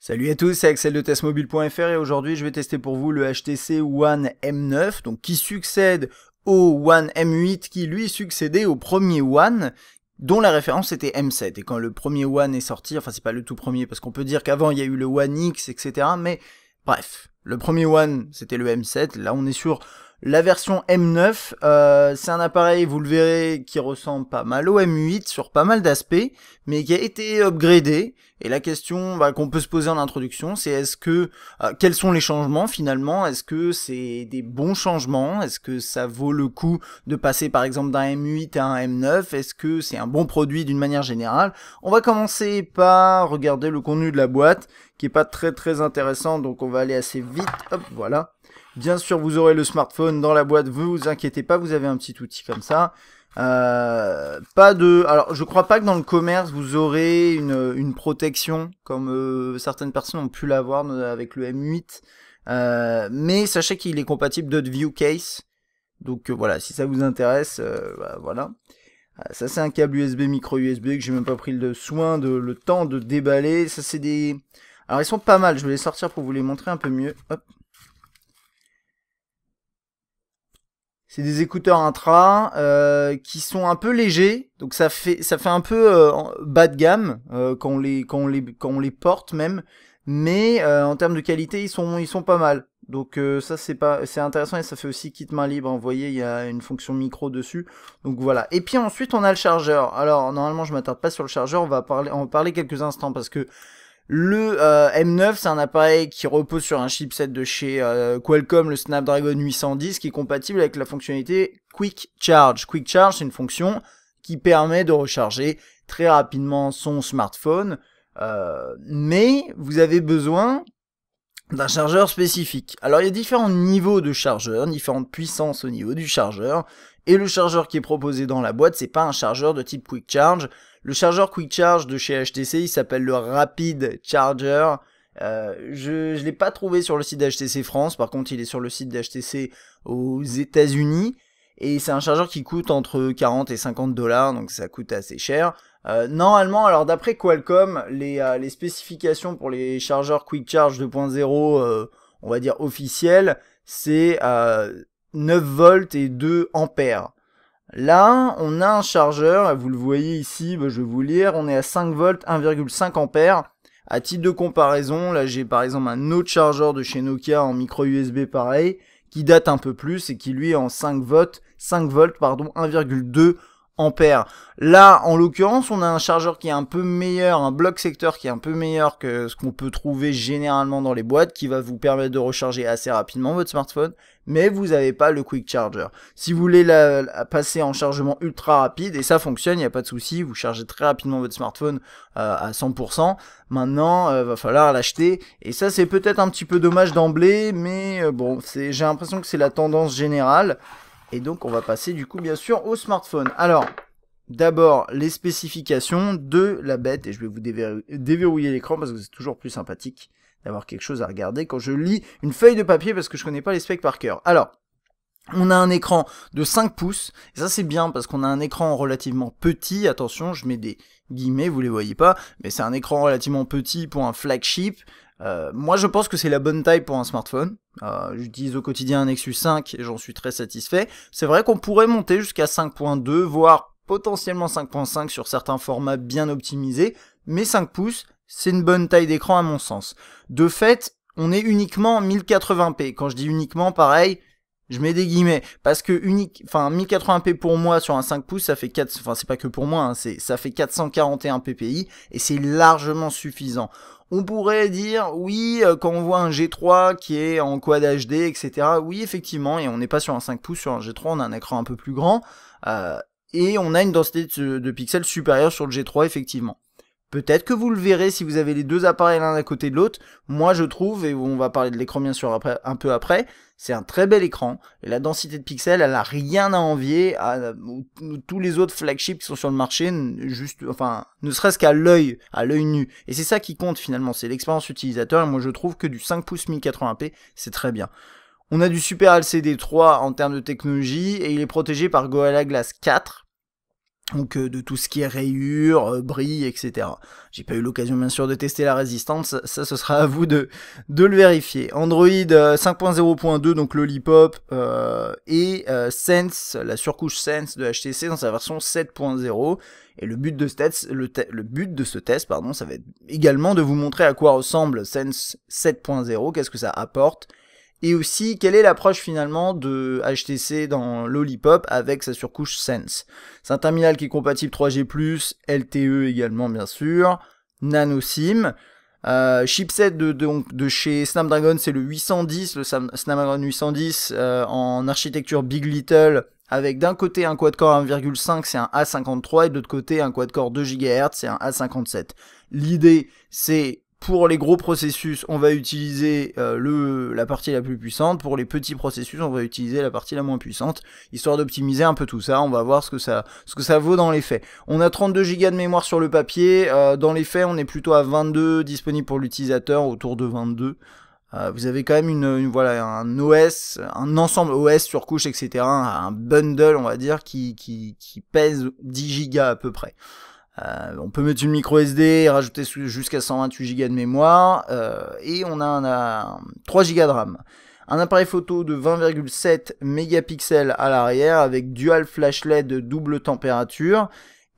Salut à tous, c'est Axel de testmobile.fr et aujourd'hui je vais tester pour vous le HTC One M9, donc qui succède au One M8 qui lui succédait au premier One dont la référence était M7. Et quand le premier One est sorti, enfin c'est pas le tout premier parce qu'on peut dire qu'avant il y a eu le One X, etc. Mais bref, le premier One c'était le M7, là on est sur la version M9, euh, c'est un appareil, vous le verrez, qui ressemble pas mal au M8 sur pas mal d'aspects, mais qui a été upgradé. Et la question bah, qu'on peut se poser en introduction, c'est est-ce que euh, quels sont les changements finalement Est-ce que c'est des bons changements Est-ce que ça vaut le coup de passer par exemple d'un M8 à un M9 Est-ce que c'est un bon produit d'une manière générale On va commencer par regarder le contenu de la boîte, qui est pas très très intéressant, donc on va aller assez vite. Hop, voilà. Bien sûr, vous aurez le smartphone dans la boîte, vous inquiétez pas, vous avez un petit outil comme ça. Euh, pas de. Alors, je crois pas que dans le commerce vous aurez une, protection comme euh, certaines personnes ont pu l'avoir avec le M8. Euh, mais sachez qu'il est compatible d'autres view case. Donc voilà, si ça vous intéresse, bah, voilà. Ça c'est un câble USB micro USB que j'ai même pas pris le soin de le temps de déballer. Ça c'est des. Alors ils sont pas mal. Je vais les sortir pour vous les montrer un peu mieux. Hop. C'est des écouteurs intra euh, qui sont un peu légers, donc ça fait ça fait un peu euh, bas de gamme euh, quand on les quand les quand on les porte même, mais en termes de qualité ils sont ils sont pas mal. Donc ça c'est pas c'est intéressant et ça fait aussi kit main libre. Vous voyez il y a une fonction micro dessus. Donc voilà. Et puis ensuite on a le chargeur. Alors normalement je m'attarde pas sur le chargeur. On va parler on va parler quelques instants parce que le euh, M9, c'est un appareil qui repose sur un chipset de chez euh, Qualcomm, le Snapdragon 810, qui est compatible avec la fonctionnalité Quick Charge. Quick Charge, c'est une fonction qui permet de recharger très rapidement son smartphone, euh, mais vous avez besoin d'un chargeur spécifique. Alors il y a différents niveaux de chargeur, différentes puissances au niveau du chargeur, et le chargeur qui est proposé dans la boîte, c'est pas un chargeur de type Quick Charge. Le chargeur Quick Charge de chez HTC, il s'appelle le Rapid Charger. Euh, je ne l'ai pas trouvé sur le site d'HTC France, par contre il est sur le site d'HTC aux États-Unis. Et c'est un chargeur qui coûte entre 40 et 50 dollars, donc ça coûte assez cher. Euh, normalement, alors d'après Qualcomm, euh, les, spécifications pour les chargeurs Quick Charge 2.0, on va dire officiel, c'est 9 volts et 2 ampères. Là, on a un chargeur, vous le voyez ici, bah, je vais vous lire, on est à 5 volts, 1,5 ampères. À titre de comparaison, là j'ai par exemple un autre chargeur de chez Nokia en micro USB pareil, qui date un peu plus et qui lui est en 5 volts, 5 volts pardon, 1,2 Là, en l'occurrence, on a un chargeur qui est un peu meilleur, un bloc secteur qui est un peu meilleur que ce qu'on peut trouver généralement dans les boîtes, qui va vous permettre de recharger assez rapidement votre smartphone, mais vous n'avez pas le quick charger. Si vous voulez la, passer en chargement ultra rapide, et ça fonctionne, il n'y a pas de souci, vous chargez très rapidement votre smartphone euh, à 100%. Maintenant, il euh, va falloir l'acheter, et ça c'est peut-être un petit peu dommage d'emblée, mais euh, bon, j'ai l'impression que c'est la tendance générale. Et donc on va passer du coup bien sûr au smartphone. Alors d'abord les spécifications de la bête et je vais vous déverrouiller l'écran parce que c'est toujours plus sympathique d'avoir quelque chose à regarder quand je lis une feuille de papier parce que je connais pas les specs par cœur. Alors on a un écran de 5 pouces, et ça c'est bien parce qu'on a un écran relativement petit, attention je mets des guillemets, vous les voyez pas, mais c'est un écran relativement petit pour un flagship, euh, moi, je pense que c'est la bonne taille pour un smartphone. Euh, j'utilise au quotidien un Nexus 5 et j'en suis très satisfait. C'est vrai qu'on pourrait monter jusqu'à 5.2, voire potentiellement 5.5 sur certains formats bien optimisés, mais 5 pouces, c'est une bonne taille d'écran à mon sens. De fait, on est uniquement 1080p. Quand je dis uniquement, pareil, je mets des guillemets parce que unique, enfin 1080p pour moi sur un 5 pouces, ça fait 4, enfin c'est pas que pour moi, hein, c'est ça fait 441 ppi et c'est largement suffisant. On pourrait dire, oui, euh, quand on voit un G3 qui est en quad HD, etc., oui, effectivement, et on n'est pas sur un 5 pouces, sur un G3, on a un écran un peu plus grand, euh, et on a une densité de pixels supérieure sur le G3, effectivement. Peut-être que vous le verrez si vous avez les deux appareils l'un à côté de l'autre. Moi, je trouve, et on va parler de l'écran bien sûr après, un peu après, c'est un très bel écran. Et la densité de pixels, elle a rien à envier à, euh, tous les autres flagships qui sont sur le marché, juste, enfin, ne serait-ce qu'à l'œil, à l'œil nu. Et c'est ça qui compte finalement, c'est l'expérience utilisateur. Et moi, je trouve que du 5 pouces 1080p, c'est très bien. On a du super LCD 3 en termes de technologie et il est protégé par Gorilla Glass 4 donc euh, de tout ce qui est rayures, euh, brille, etc. J'ai pas eu l'occasion bien sûr de tester la résistance, ça ce sera à vous de, de le vérifier. Android 5.0.2, euh, donc Lollipop, euh, et Sense, la surcouche Sense de HTC dans sa version 7.0. Et le but de ce test, le, le but de ce test pardon, ça va être également de vous montrer à quoi ressemble Sense 7.0, qu'est-ce que ça apporte, et aussi, quelle est l'approche finalement de HTC dans Lollipop avec sa surcouche Sense C'est un terminal qui est compatible 3G+, LTE également bien sûr, Nano SIM. Euh, chipset de, de chez Snapdragon, c'est le 810, le Snapdragon 810 euh, en architecture Big Little, avec d'un côté un quad-core 1,5, c'est un A53, et de l'autre côté un quad-core 2 GHz, c'est un A57. L'idée, c'est pour les gros processus, on va utiliser euh, le, la partie la plus puissante. Pour les petits processus, on va utiliser la partie la moins puissante. Histoire d'optimiser un peu tout ça, on va voir ce que ça, ce que ça vaut dans les faits. On a 32 Go de mémoire sur le papier. Euh, dans les faits, on est plutôt à 22 disponibles pour l'utilisateur, autour de 22. Euh, vous avez quand même une, voilà, un OS, un ensemble OS sur couche, etc. Un bundle, on va dire, qui, qui, pèse 10 Go à peu près. Euh, on peut mettre une micro SD et rajouter jusqu'à 128 Go de mémoire. Euh, et on a, un, 3 Go de RAM. Un appareil photo de 20,7 mégapixels à l'arrière avec dual flash LED double température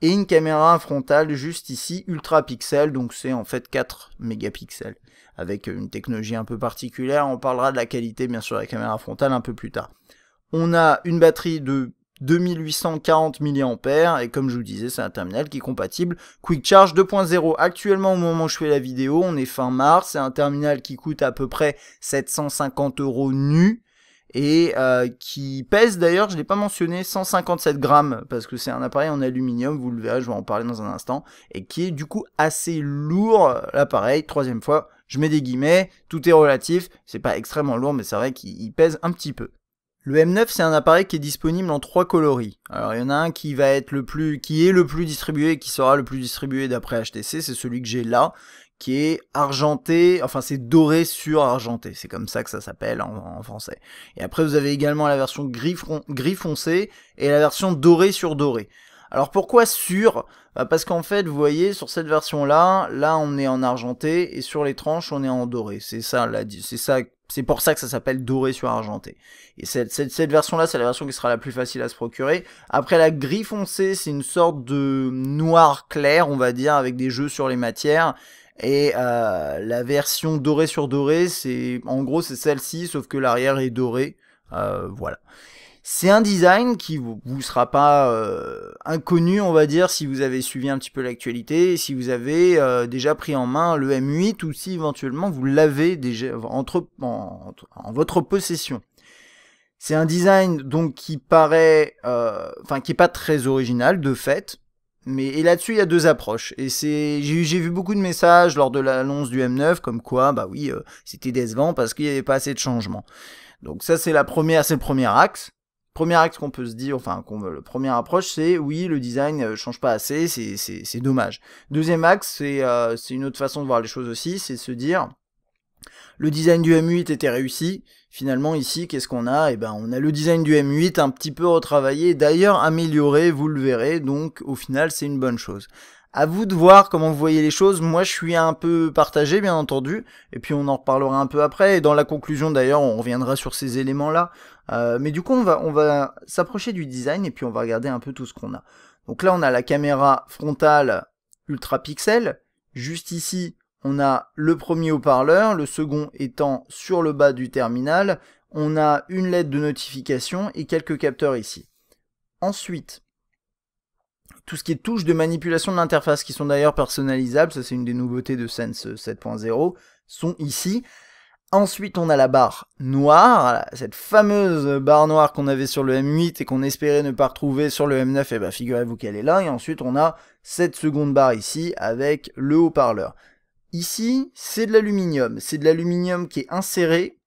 et une caméra frontale juste ici ultra pixel donc c'est en fait 4 mégapixels avec une technologie un peu particulière on parlera de la qualité bien sûr de la caméra frontale un peu plus tard on a une batterie de 2840 mAh et comme je vous disais c'est un terminal qui est compatible Quick Charge 2.0 actuellement au moment où je fais la vidéo on est fin mars c'est un terminal qui coûte à peu près 750 euros nu et euh, qui pèse d'ailleurs, je ne l'ai pas mentionné, 157 grammes, parce que c'est un appareil en aluminium, vous le verrez, je vais en parler dans un instant, et qui est du coup assez lourd, l'appareil, troisième fois, je mets des guillemets, tout est relatif, c'est pas extrêmement lourd, mais c'est vrai qu'il pèse un petit peu. Le M9, c'est un appareil qui est disponible en trois coloris. Alors, il y en a un qui va être le plus, qui est le plus distribué et qui sera le plus distribué d'après HTC, c'est celui que j'ai là, qui est argenté, enfin c'est doré sur argenté, c'est comme ça que ça s'appelle en, français. Et après vous avez également la version gris foncé et la version doré sur doré. Alors pourquoi sur bah, Parce qu'en fait, vous voyez, sur cette version-là, là on est en argenté, et sur les tranches on est en doré. C'est ça, c'est ça, c'est pour ça que ça s'appelle doré sur argenté. Et cette, version-là, c'est la version qui sera la plus facile à se procurer. Après la gris foncé, c'est une sorte de noir clair, on va dire, avec des jeux sur les matières. Et euh, la version doré sur doré, c'est en gros c'est celle-ci, sauf que l'arrière est doré. Euh, voilà. C'est un design qui vous, sera pas euh, inconnu, on va dire, si vous avez suivi un petit peu l'actualité, si vous avez euh, déjà pris en main le M8 ou si éventuellement vous l'avez déjà entre, en, votre possession. C'est un design donc qui paraît, euh, enfin qui est pas très original de fait, mais et là-dessus il y a deux approches. Et c'est, j'ai, vu beaucoup de messages lors de l'annonce du M9 comme quoi, bah oui, c'était décevant parce qu'il n'y avait pas assez de changements. Donc ça c'est la première, c'est le premier axe premier axe qu'on peut se dire, enfin, qu'on le première approche, c'est oui, le design euh, change pas assez, c'est dommage. Deuxième axe, euh, c'est une autre façon de voir les choses aussi, c'est se dire le design du M8 était réussi. Finalement, ici, qu'est-ce qu'on a Eh ben, on a le design du M8 un petit peu retravaillé, d'ailleurs amélioré, vous le verrez. Donc, au final, c'est une bonne chose. À vous de voir comment vous voyez les choses. Moi, je suis un peu partagé, bien entendu. Et puis, on en reparlera un peu après. Et dans la conclusion, d'ailleurs, on reviendra sur ces éléments-là. Euh, mais du coup, on va, on va s'approcher du design et puis on va regarder un peu tout ce qu'on a. Donc là, on a la caméra frontale ultra pixel. Juste ici, on a le premier haut-parleur, le second étant sur le bas du terminal. On a une lettre de notification et quelques capteurs ici. Ensuite, tout ce qui est touche de manipulation de l'interface, qui sont d'ailleurs personnalisables, ça c'est une des nouveautés de Sense 7.0, sont ici. Ensuite, on a la barre noire, cette fameuse barre noire qu'on avait sur le M8 et qu'on espérait ne pas retrouver sur le M9, et eh bien figurez-vous qu'elle est là, et ensuite on a cette seconde barre ici avec le haut-parleur. Ici, c'est de l'aluminium, c'est de l'aluminium qui est inséré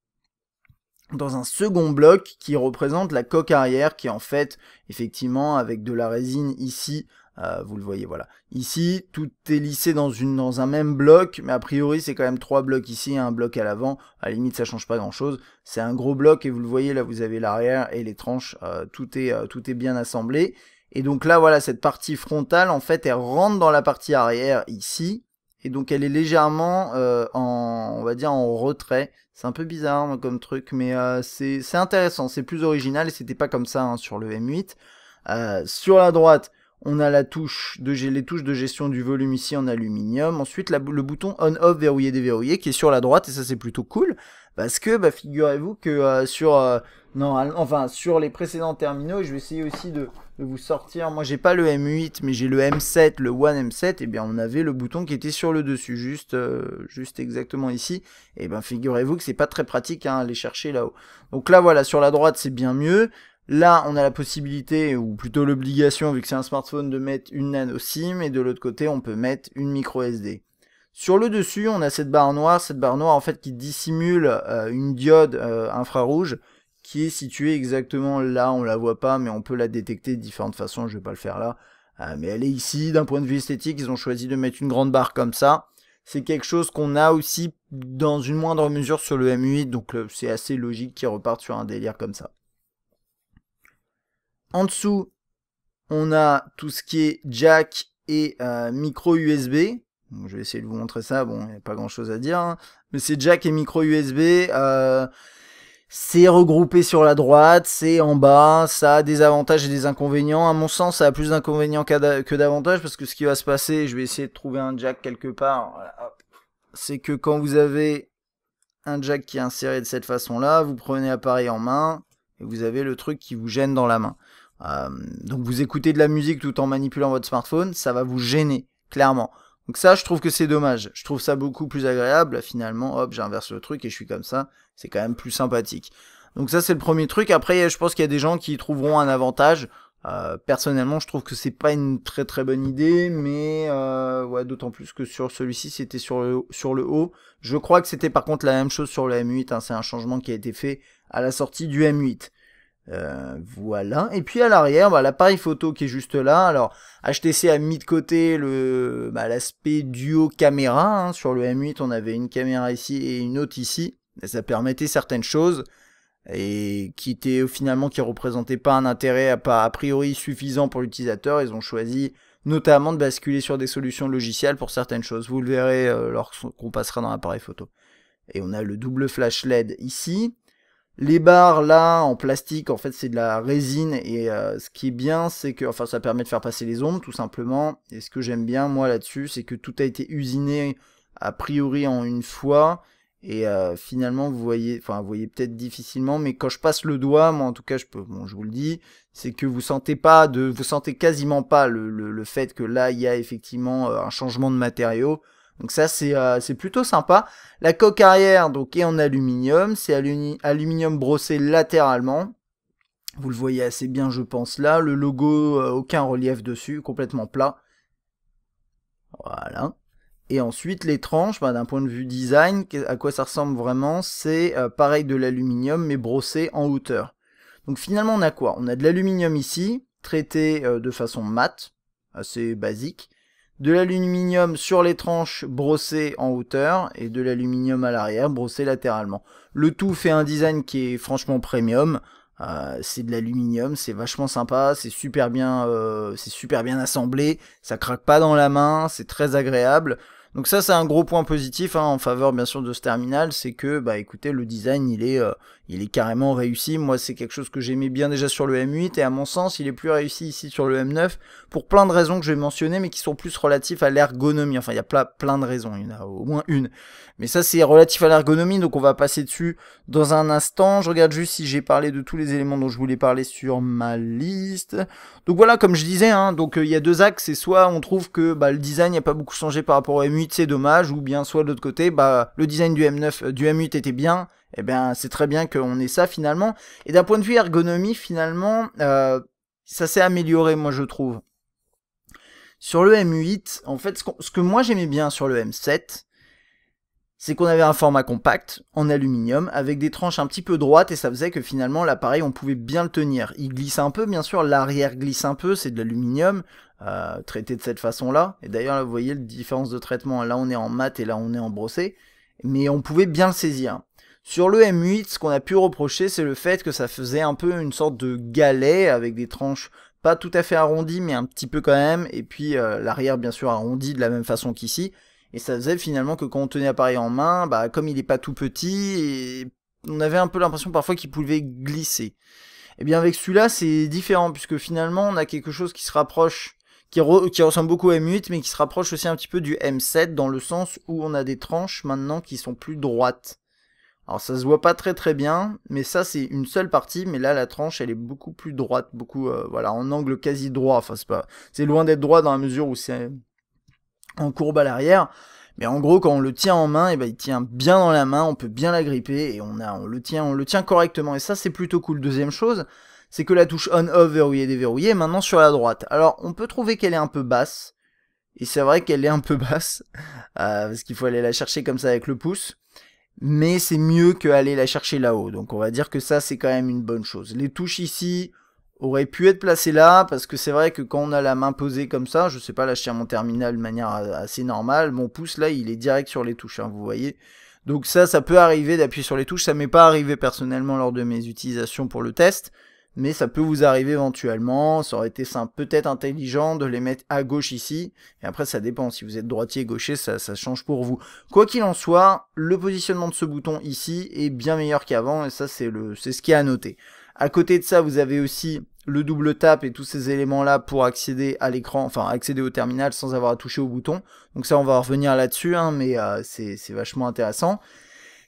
dans un second bloc qui représente la coque arrière qui est en fait effectivement avec de la résine ici euh, vous le voyez voilà ici tout est lissé dans une dans un même bloc mais a priori c'est quand même trois blocs ici et un bloc à l'avant à la limite ça change pas grand chose c'est un gros bloc et vous le voyez là vous avez l'arrière et les tranches euh, tout est euh, tout est bien assemblé et donc là voilà cette partie frontale en fait elle rentre dans la partie arrière ici et donc elle est légèrement euh, en, on va dire, en retrait. C'est un peu bizarre comme truc, mais euh, c'est intéressant, c'est plus original, et c'était pas comme ça hein, sur le M8. Euh, sur la droite, on a la touche de, les touches de gestion du volume ici en aluminium. Ensuite, le bouton on-off verrouillé déverrouillé qui est sur la droite et ça c'est plutôt cool parce que bah, figurez-vous que euh, sur non enfin sur les précédents terminaux, je vais essayer aussi de de vous sortir. Moi, j'ai pas le M8, mais j'ai le M7, le One M7. Et eh bien, on avait le bouton qui était sur le dessus, juste, euh, juste exactement ici. Et eh bien, figurez-vous que c'est pas très pratique à hein, aller chercher là-haut. Donc là, voilà, sur la droite, c'est bien mieux. Là, on a la possibilité, ou plutôt l'obligation, vu que c'est un smartphone, de mettre une nano SIM. Et de l'autre côté, on peut mettre une micro SD. Sur le dessus, on a cette barre noire, cette barre noire en fait qui dissimule euh, une diode euh, infrarouge qui est située exactement là, on la voit pas, mais on peut la détecter de différentes façons, je vais pas le faire là. Euh, mais elle est ici, d'un point de vue esthétique, ils ont choisi de mettre une grande barre comme ça. C'est quelque chose qu'on a aussi dans une moindre mesure sur le M8, donc euh, c'est assez logique qu'ils repartent sur un délire comme ça. En dessous, on a tout ce qui est jack et euh, micro USB. je vais essayer de vous montrer ça, bon, il n'y a pas grand chose à dire. Hein. Mais c'est jack et micro USB. Euh, c'est regroupé sur la droite, c'est en bas, ça a des avantages et des inconvénients. À mon sens, ça a plus d'inconvénients que d'avantages parce que ce qui va se passer, je vais essayer de trouver un jack quelque part, c'est que quand vous avez un jack qui est inséré de cette façon-là, vous prenez appareil en main et vous avez le truc qui vous gêne dans la main. Euh, donc vous écoutez de la musique tout en manipulant votre smartphone, ça va vous gêner, clairement. Donc ça, je trouve que c'est dommage. Je trouve ça beaucoup plus agréable. Finalement, hop, j'inverse le truc et je suis comme ça. C'est quand même plus sympathique. Donc ça, c'est le premier truc. Après, je pense qu'il y a des gens qui y trouveront un avantage. Euh, personnellement, je trouve que c'est pas une très très bonne idée, mais euh, ouais, d'autant plus que sur celui-ci, c'était sur le, sur le haut. Je crois que c'était par contre la même chose sur le M8. Hein. c'est un changement qui a été fait à la sortie du M8. Euh, voilà. Et puis à l'arrière, bah, l'appareil photo qui est juste là. Alors HTC a mis de côté le bah, l'aspect duo caméra. Hein. Sur le M8, on avait une caméra ici et une autre ici. ça permettait certaines choses et qui était finalement qui représentait pas un intérêt à a priori suffisant pour l'utilisateur. Ils ont choisi notamment de basculer sur des solutions logicielles pour certaines choses. Vous le verrez euh, lorsqu'on passera dans l'appareil photo. Et on a le double flash LED ici. Les barres là en plastique, en fait c'est de la résine et euh, ce qui est bien c'est que, enfin ça permet de faire passer les ombres tout simplement. Et ce que j'aime bien moi là-dessus c'est que tout a été usiné a priori en une fois et euh, finalement vous voyez, enfin vous voyez peut-être difficilement, mais quand je passe le doigt, moi en tout cas je peux, bon je vous le dis, c'est que vous sentez pas de, vous sentez quasiment pas le, le fait que là il y a effectivement euh, un changement de matériau. Donc ça euh, c'est plutôt sympa. La coque arrière donc est en aluminium, c'est aluminium brossé latéralement. Vous le voyez assez bien je pense là, le logo euh, aucun relief dessus, complètement plat. Voilà. Et ensuite les tranches, bah, d'un point de vue design, à quoi ça ressemble vraiment, c'est euh, pareil de l'aluminium mais brossé en hauteur. Donc finalement on a quoi On a de l'aluminium ici, traité de façon mate, assez basique de l'aluminium sur les tranches brossées en hauteur et de l'aluminium à l'arrière brossé latéralement. Le tout fait un design qui est franchement premium. Euh, c'est de l'aluminium, c'est vachement sympa, c'est super bien, euh, c'est super bien assemblé, ça craque pas dans la main, c'est très agréable. Donc ça, c'est un gros point positif hein, en faveur bien sûr de ce terminal, c'est que bah écoutez, le design il est, euh, il est carrément réussi. Moi, c'est quelque chose que j'aimais bien déjà sur le M8 et à mon sens, il est plus réussi ici sur le M9 pour plein de raisons que je vais mentionner, mais qui sont plus relatifs à l'ergonomie. Enfin, il y a plein, plein de raisons, il y en a au moins une. Mais ça, c'est relatif à l'ergonomie, donc on va passer dessus dans un instant. Je regarde juste si j'ai parlé de tous les éléments dont je voulais parler sur ma liste. Donc voilà, comme je disais, hein, donc euh, il y a deux axes, soit on trouve que bah, le design n'a pas beaucoup changé par rapport au M8, c'est dommage, ou bien soit de l'autre côté, bah, le design du M9, euh, du M8 était bien eh bien, c'est très bien qu'on ait ça finalement. Et d'un point de vue ergonomie, finalement, euh, ça s'est amélioré, moi, je trouve. Sur le M8, en fait, ce, que moi j'aimais bien sur le M7, c'est qu'on avait un format compact en aluminium avec des tranches un petit peu droites et ça faisait que finalement l'appareil on pouvait bien le tenir. Il glisse un peu, bien sûr, l'arrière glisse un peu, c'est de l'aluminium euh, traité de cette façon-là. Et d'ailleurs, vous voyez la différence de traitement, là on est en mat et là on est en brossé, mais on pouvait bien le saisir. Sur le M8, ce qu'on a pu reprocher, c'est le fait que ça faisait un peu une sorte de galet avec des tranches pas tout à fait arrondies, mais un petit peu quand même, et puis euh, l'arrière bien sûr arrondi de la même façon qu'ici. Et ça faisait finalement que quand on tenait l'appareil en main, bah comme il n'est pas tout petit, on avait un peu l'impression parfois qu'il pouvait glisser. Et eh bien avec celui-là, c'est différent, puisque finalement on a quelque chose qui se rapproche qui, qui, ressemble beaucoup au M8, mais qui se rapproche aussi un petit peu du M7, dans le sens où on a des tranches maintenant qui sont plus droites. Alors ça se voit pas très très bien, mais ça c'est une seule partie, mais là la tranche elle est beaucoup plus droite, beaucoup euh, voilà en angle quasi droit. Enfin c'est pas, c'est loin d'être droit dans la mesure où c'est en courbe à l'arrière, mais en gros quand on le tient en main, et eh ben il tient bien dans la main, on peut bien la gripper et on a, on le tient, on le tient correctement. Et ça c'est plutôt cool. Deuxième chose, c'est que la touche on/off verrouillée déverrouillée est maintenant sur la droite. Alors on peut trouver qu'elle est un peu basse, et c'est vrai qu'elle est un peu basse, euh, parce qu'il faut aller la chercher comme ça avec le pouce mais c'est mieux aller la chercher là-haut. Donc on va dire que ça, c'est quand même une bonne chose. Les touches ici auraient pu être placées là, parce que c'est vrai que quand on a la main posée comme ça, je sais pas, lâcher mon terminal de manière assez normale, mon pouce là, il est direct sur les touches, hein, vous voyez. Donc ça, ça peut arriver d'appuyer sur les touches, ça m'est pas arrivé personnellement lors de mes utilisations pour le test, mais ça peut vous arriver éventuellement. Ça aurait été peut-être intelligent de les mettre à gauche ici. Et après, ça dépend. Si vous êtes droitier, gaucher, ça, change pour vous. Quoi qu'il en soit, le positionnement de ce bouton ici est bien meilleur qu'avant. Et ça, c'est ce qui est à noter. À côté de ça, vous avez aussi le double tap et tous ces éléments-là pour accéder à l'écran, enfin accéder au terminal sans avoir à toucher au bouton. Donc ça, on va revenir là-dessus, hein, mais euh, c'est vachement intéressant.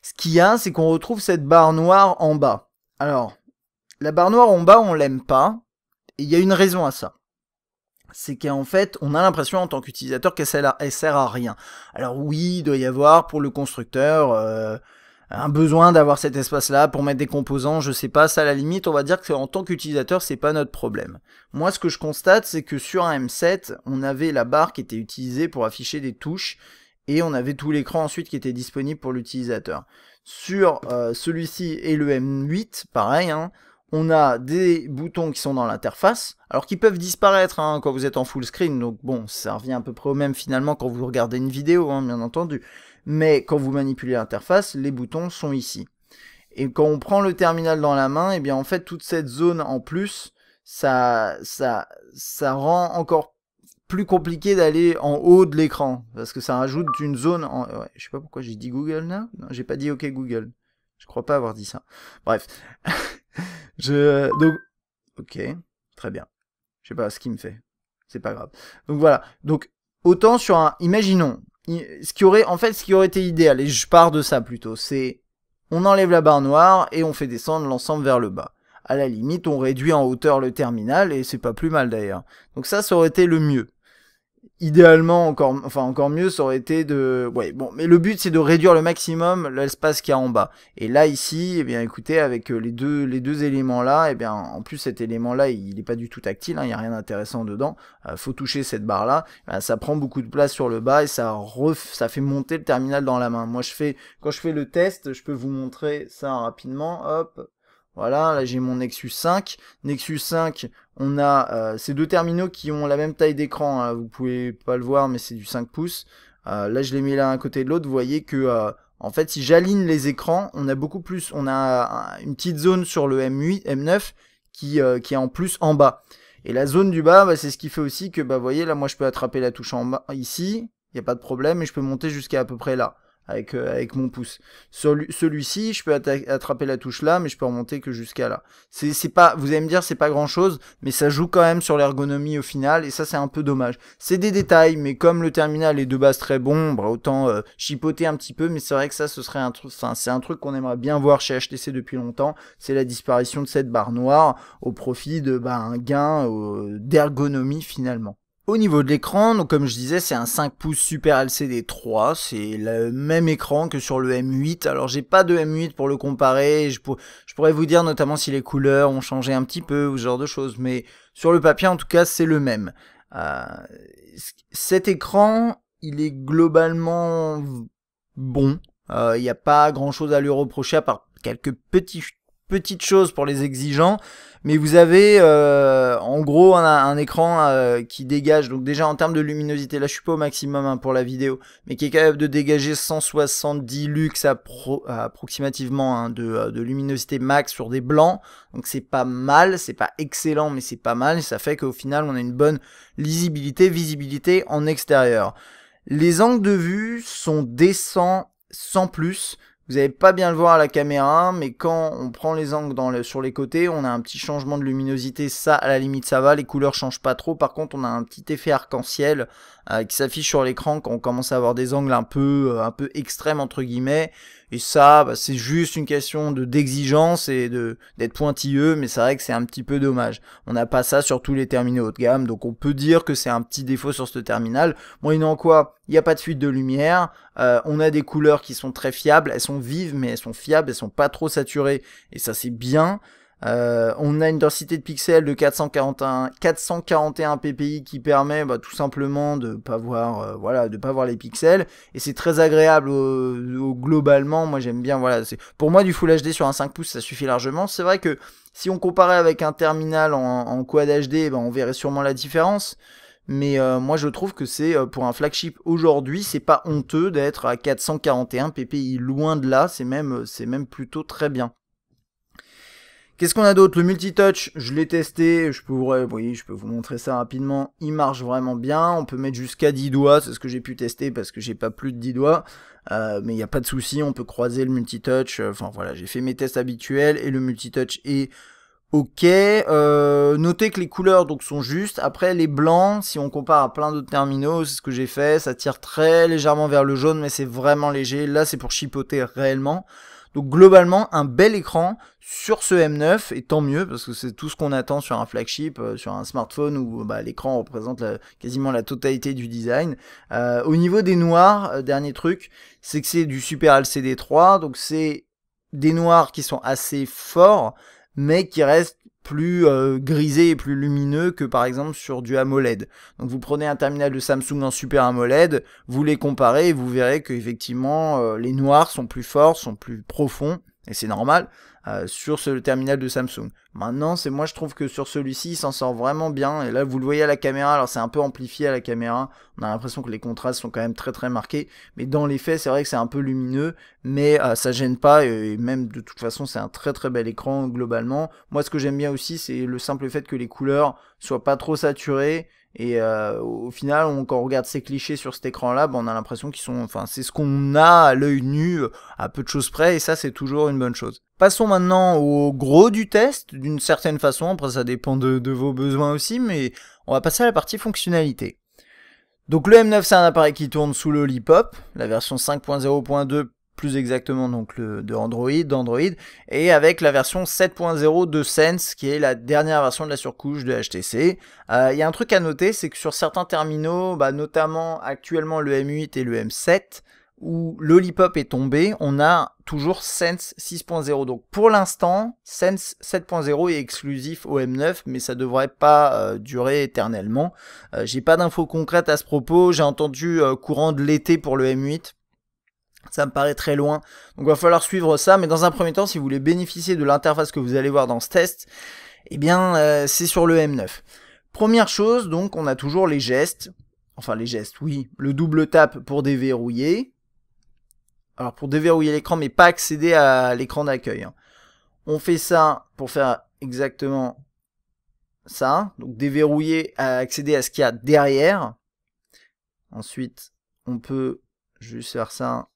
Ce qu'il y a, c'est qu'on retrouve cette barre noire en bas. Alors, la barre noire en bas, on l'aime pas. Et il y a une raison à ça. C'est qu'en fait, on a l'impression en tant qu'utilisateur qu'elle sert à rien. Alors oui, il doit y avoir pour le constructeur euh, un besoin d'avoir cet espace-là pour mettre des composants, je sais pas, ça à la limite, on va dire que en tant qu'utilisateur, c'est pas notre problème. Moi, ce que je constate, c'est que sur un M7, on avait la barre qui était utilisée pour afficher des touches, et on avait tout l'écran ensuite qui était disponible pour l'utilisateur. Sur euh, celui-ci et le M8, pareil, hein, on a des boutons qui sont dans l'interface, alors qui peuvent disparaître hein, quand vous êtes en full screen, donc bon, ça revient à peu près au même finalement quand vous regardez une vidéo, hein, bien entendu. Mais quand vous manipulez l'interface, les boutons sont ici. Et quand on prend le terminal dans la main, et eh bien en fait toute cette zone en plus, ça, ça, ça rend encore plus compliqué d'aller en haut de l'écran parce que ça rajoute une zone. En... je sais pas pourquoi j'ai dit Google là. Non, j'ai pas dit OK Google. Je crois pas avoir dit ça. Bref. Je, euh, donc, ok, très bien. Je sais pas ce qui me fait. C'est pas grave. Donc voilà. Donc, autant sur un, imaginons, ce qui aurait, en fait, ce qui aurait été idéal, et je pars de ça plutôt, c'est, on enlève la barre noire et on fait descendre l'ensemble vers le bas. À la limite, on réduit en hauteur le terminal et c'est pas plus mal d'ailleurs. Donc ça, ça aurait été le mieux idéalement encore enfin encore mieux ça aurait été de ouais bon mais le but c'est de réduire le maximum l'espace qu'il y a en bas et là ici eh bien écoutez avec euh, les deux les deux éléments là et eh bien en plus cet élément là il n'est pas du tout tactile hein, il n'y a rien d'intéressant dedans euh, faut toucher cette barre là euh, ça prend beaucoup de place sur le bas et ça ref... ça fait monter le terminal dans la main moi je fais quand je fais le test je peux vous montrer ça rapidement hop voilà, là j'ai mon Nexus 5. Nexus 5, on a euh, ces deux terminaux qui ont la même taille d'écran. Hein. Vous pouvez pas le voir, mais c'est du 5 pouces. Euh, là, je les mets l'un à côté de l'autre. Vous voyez que, euh, en fait, si j'aligne les écrans, on a beaucoup plus. On a une petite zone sur le M8, M9 qui, qui est en plus en bas. Et la zone du bas, bah, c'est ce qui fait aussi que, bah, vous voyez, là, moi, je peux attraper la touche en bas ici. Il n'y a pas de problème et je peux monter jusqu'à à peu près là. Euh, avec, mon pouce. Celui-ci, je peux attraper la touche là, mais je peux remonter que jusqu'à là. C'est pas, vous allez me dire, c'est pas grand-chose, mais ça joue quand même sur l'ergonomie au final, et ça c'est un peu dommage. C'est des détails, mais comme le terminal est de base très bon, bah, autant euh, chipoter un petit peu, mais c'est vrai que ça, ce serait un truc, c'est un truc qu'on aimerait bien voir chez HTC depuis longtemps, c'est la disparition de cette barre noire au profit de bah, un gain d'ergonomie finalement. Au niveau de l'écran, donc comme je disais, c'est un 5 pouces Super LCD 3, c'est le même écran que sur le M8. Alors j'ai pas de M8 pour le comparer, je, pourrais vous dire notamment si les couleurs ont changé un petit peu ou ce genre de choses, mais sur le papier en tout cas c'est le même. Euh, cet écran, il est globalement bon, euh, il n'y a pas grand chose à lui reprocher à part quelques petits Petite chose pour les exigeants. Mais vous avez euh, en gros un, écran euh, qui dégage, donc déjà en termes de luminosité, là je suis pas au maximum hein, pour la vidéo, mais qui est capable de dégager 170 lux approximativement hein, de, euh, de, luminosité max sur des blancs. Donc c'est pas mal, c'est pas excellent, mais c'est pas mal. Et ça fait qu'au final on a une bonne lisibilité, visibilité en extérieur. Les angles de vue sont décents sans plus. Vous n'allez pas bien le voir à la caméra, mais quand on prend les angles dans le, sur les côtés, on a un petit changement de luminosité, ça à la limite ça va, les couleurs changent pas trop, par contre on a un petit effet arc-en-ciel euh, qui s'affiche sur l'écran quand on commence à avoir des angles un peu, euh, un peu extrêmes entre guillemets, et ça, bah, c'est juste une question de d'exigence et de d'être pointilleux, mais c'est vrai que c'est un petit peu dommage. On n'a pas ça sur tous les terminaux haut de gamme, donc on peut dire que c'est un petit défaut sur ce terminal. Bon, il en quoi Il n'y a pas de fuite de lumière, euh, on a des couleurs qui sont très fiables, elles sont vives, mais elles sont fiables, elles sont pas trop saturées, et ça c'est bien. Euh, on a une densité de pixels de 441, 441 ppi qui permet bah, tout simplement de pas voir euh, voilà de pas voir les pixels et c'est très agréable globalement moi j'aime bien voilà pour moi du Full HD sur un 5 pouces ça suffit largement c'est vrai que si on comparait avec un terminal en, en quad HD bah, on verrait sûrement la différence mais euh, moi je trouve que c'est pour un flagship aujourd'hui c'est pas honteux d'être à 441 ppi loin de là c'est même c'est même plutôt très bien Qu'est-ce qu'on a d'autre Le multitouch, je l'ai testé, je pourrais, je peux vous montrer ça rapidement. Il marche vraiment bien, on peut mettre jusqu'à 10 doigts, c'est ce que j'ai pu tester parce que j'ai pas plus de 10 doigts. Euh, mais il n'y a pas de souci, on peut croiser le multitouch. Euh, enfin voilà, j'ai fait mes tests habituels et le multitouch est ok. Euh, notez que les couleurs donc sont justes. Après les blancs, si on compare à plein d'autres terminaux, c'est ce que j'ai fait, ça tire très légèrement vers le jaune, mais c'est vraiment léger. Là c'est pour chipoter réellement. Donc globalement, un bel écran sur ce M9, et tant mieux, parce que c'est tout ce qu'on attend sur un flagship, euh, sur un smartphone où bah, l'écran représente quasiment la totalité du design. Euh, au niveau des noirs, euh, dernier truc, c'est que c'est du Super LCD 3, donc c'est des noirs qui sont assez forts, mais qui restent plus euh, grisé et plus lumineux que par exemple sur du AMOLED. Donc vous prenez un terminal de Samsung en Super AMOLED, vous les comparez et vous verrez que effectivement euh, les noirs sont plus forts, sont plus profonds et c'est normal, euh, sur ce, terminal de Samsung. Maintenant, c'est moi je trouve que sur celui-ci, il s'en sort vraiment bien. Et là, vous le voyez à la caméra, alors c'est un peu amplifié à la caméra. On a l'impression que les contrastes sont quand même très très marqués. Mais dans les faits, c'est vrai que c'est un peu lumineux, mais euh, ça gêne pas. Et même de toute façon, c'est un très très bel écran globalement. Moi, ce que j'aime bien aussi, c'est le simple fait que les couleurs soient pas trop saturées et euh, au final, quand on regarde ces clichés sur cet écran-là, ben, on a l'impression qu'ils sont, enfin, c'est ce qu'on a à l'œil nu, euh, à peu de choses près, et ça, c'est toujours une bonne chose. Passons maintenant au gros du test, d'une certaine façon. Après, ça dépend de, vos besoins aussi, mais on va passer à la partie fonctionnalité. Donc le M9 c'est un appareil qui tourne sous le Lollipop, la version 5.0.2 plus exactement donc le, de Android, d'Android, et avec la version 7.0 de Sense, qui est la dernière version de la surcouche de HTC. Euh, il y a un truc à noter, c'est que sur certains terminaux, bah, notamment actuellement le M8 et le M7, où l'Olipop est tombé, on a toujours Sense 6.0. Donc pour l'instant, Sense 7.0 est exclusif au M9, mais ça devrait pas euh, durer éternellement. Euh, j'ai pas d'infos concrètes à ce propos. J'ai entendu courant de l'été pour le M8 ça me paraît très loin. Donc il va falloir suivre ça. Mais dans un premier temps, si vous voulez bénéficier de l'interface que vous allez voir dans ce test, eh bien euh, c'est sur le M9. Première chose, donc on a toujours les gestes. Enfin les gestes, oui. Le double tap pour déverrouiller. Alors pour déverrouiller l'écran, mais pas accéder à l'écran d'accueil. Hein. On fait ça pour faire exactement ça. Donc déverrouiller, accéder à ce qu'il y a derrière. Ensuite, on peut juste faire ça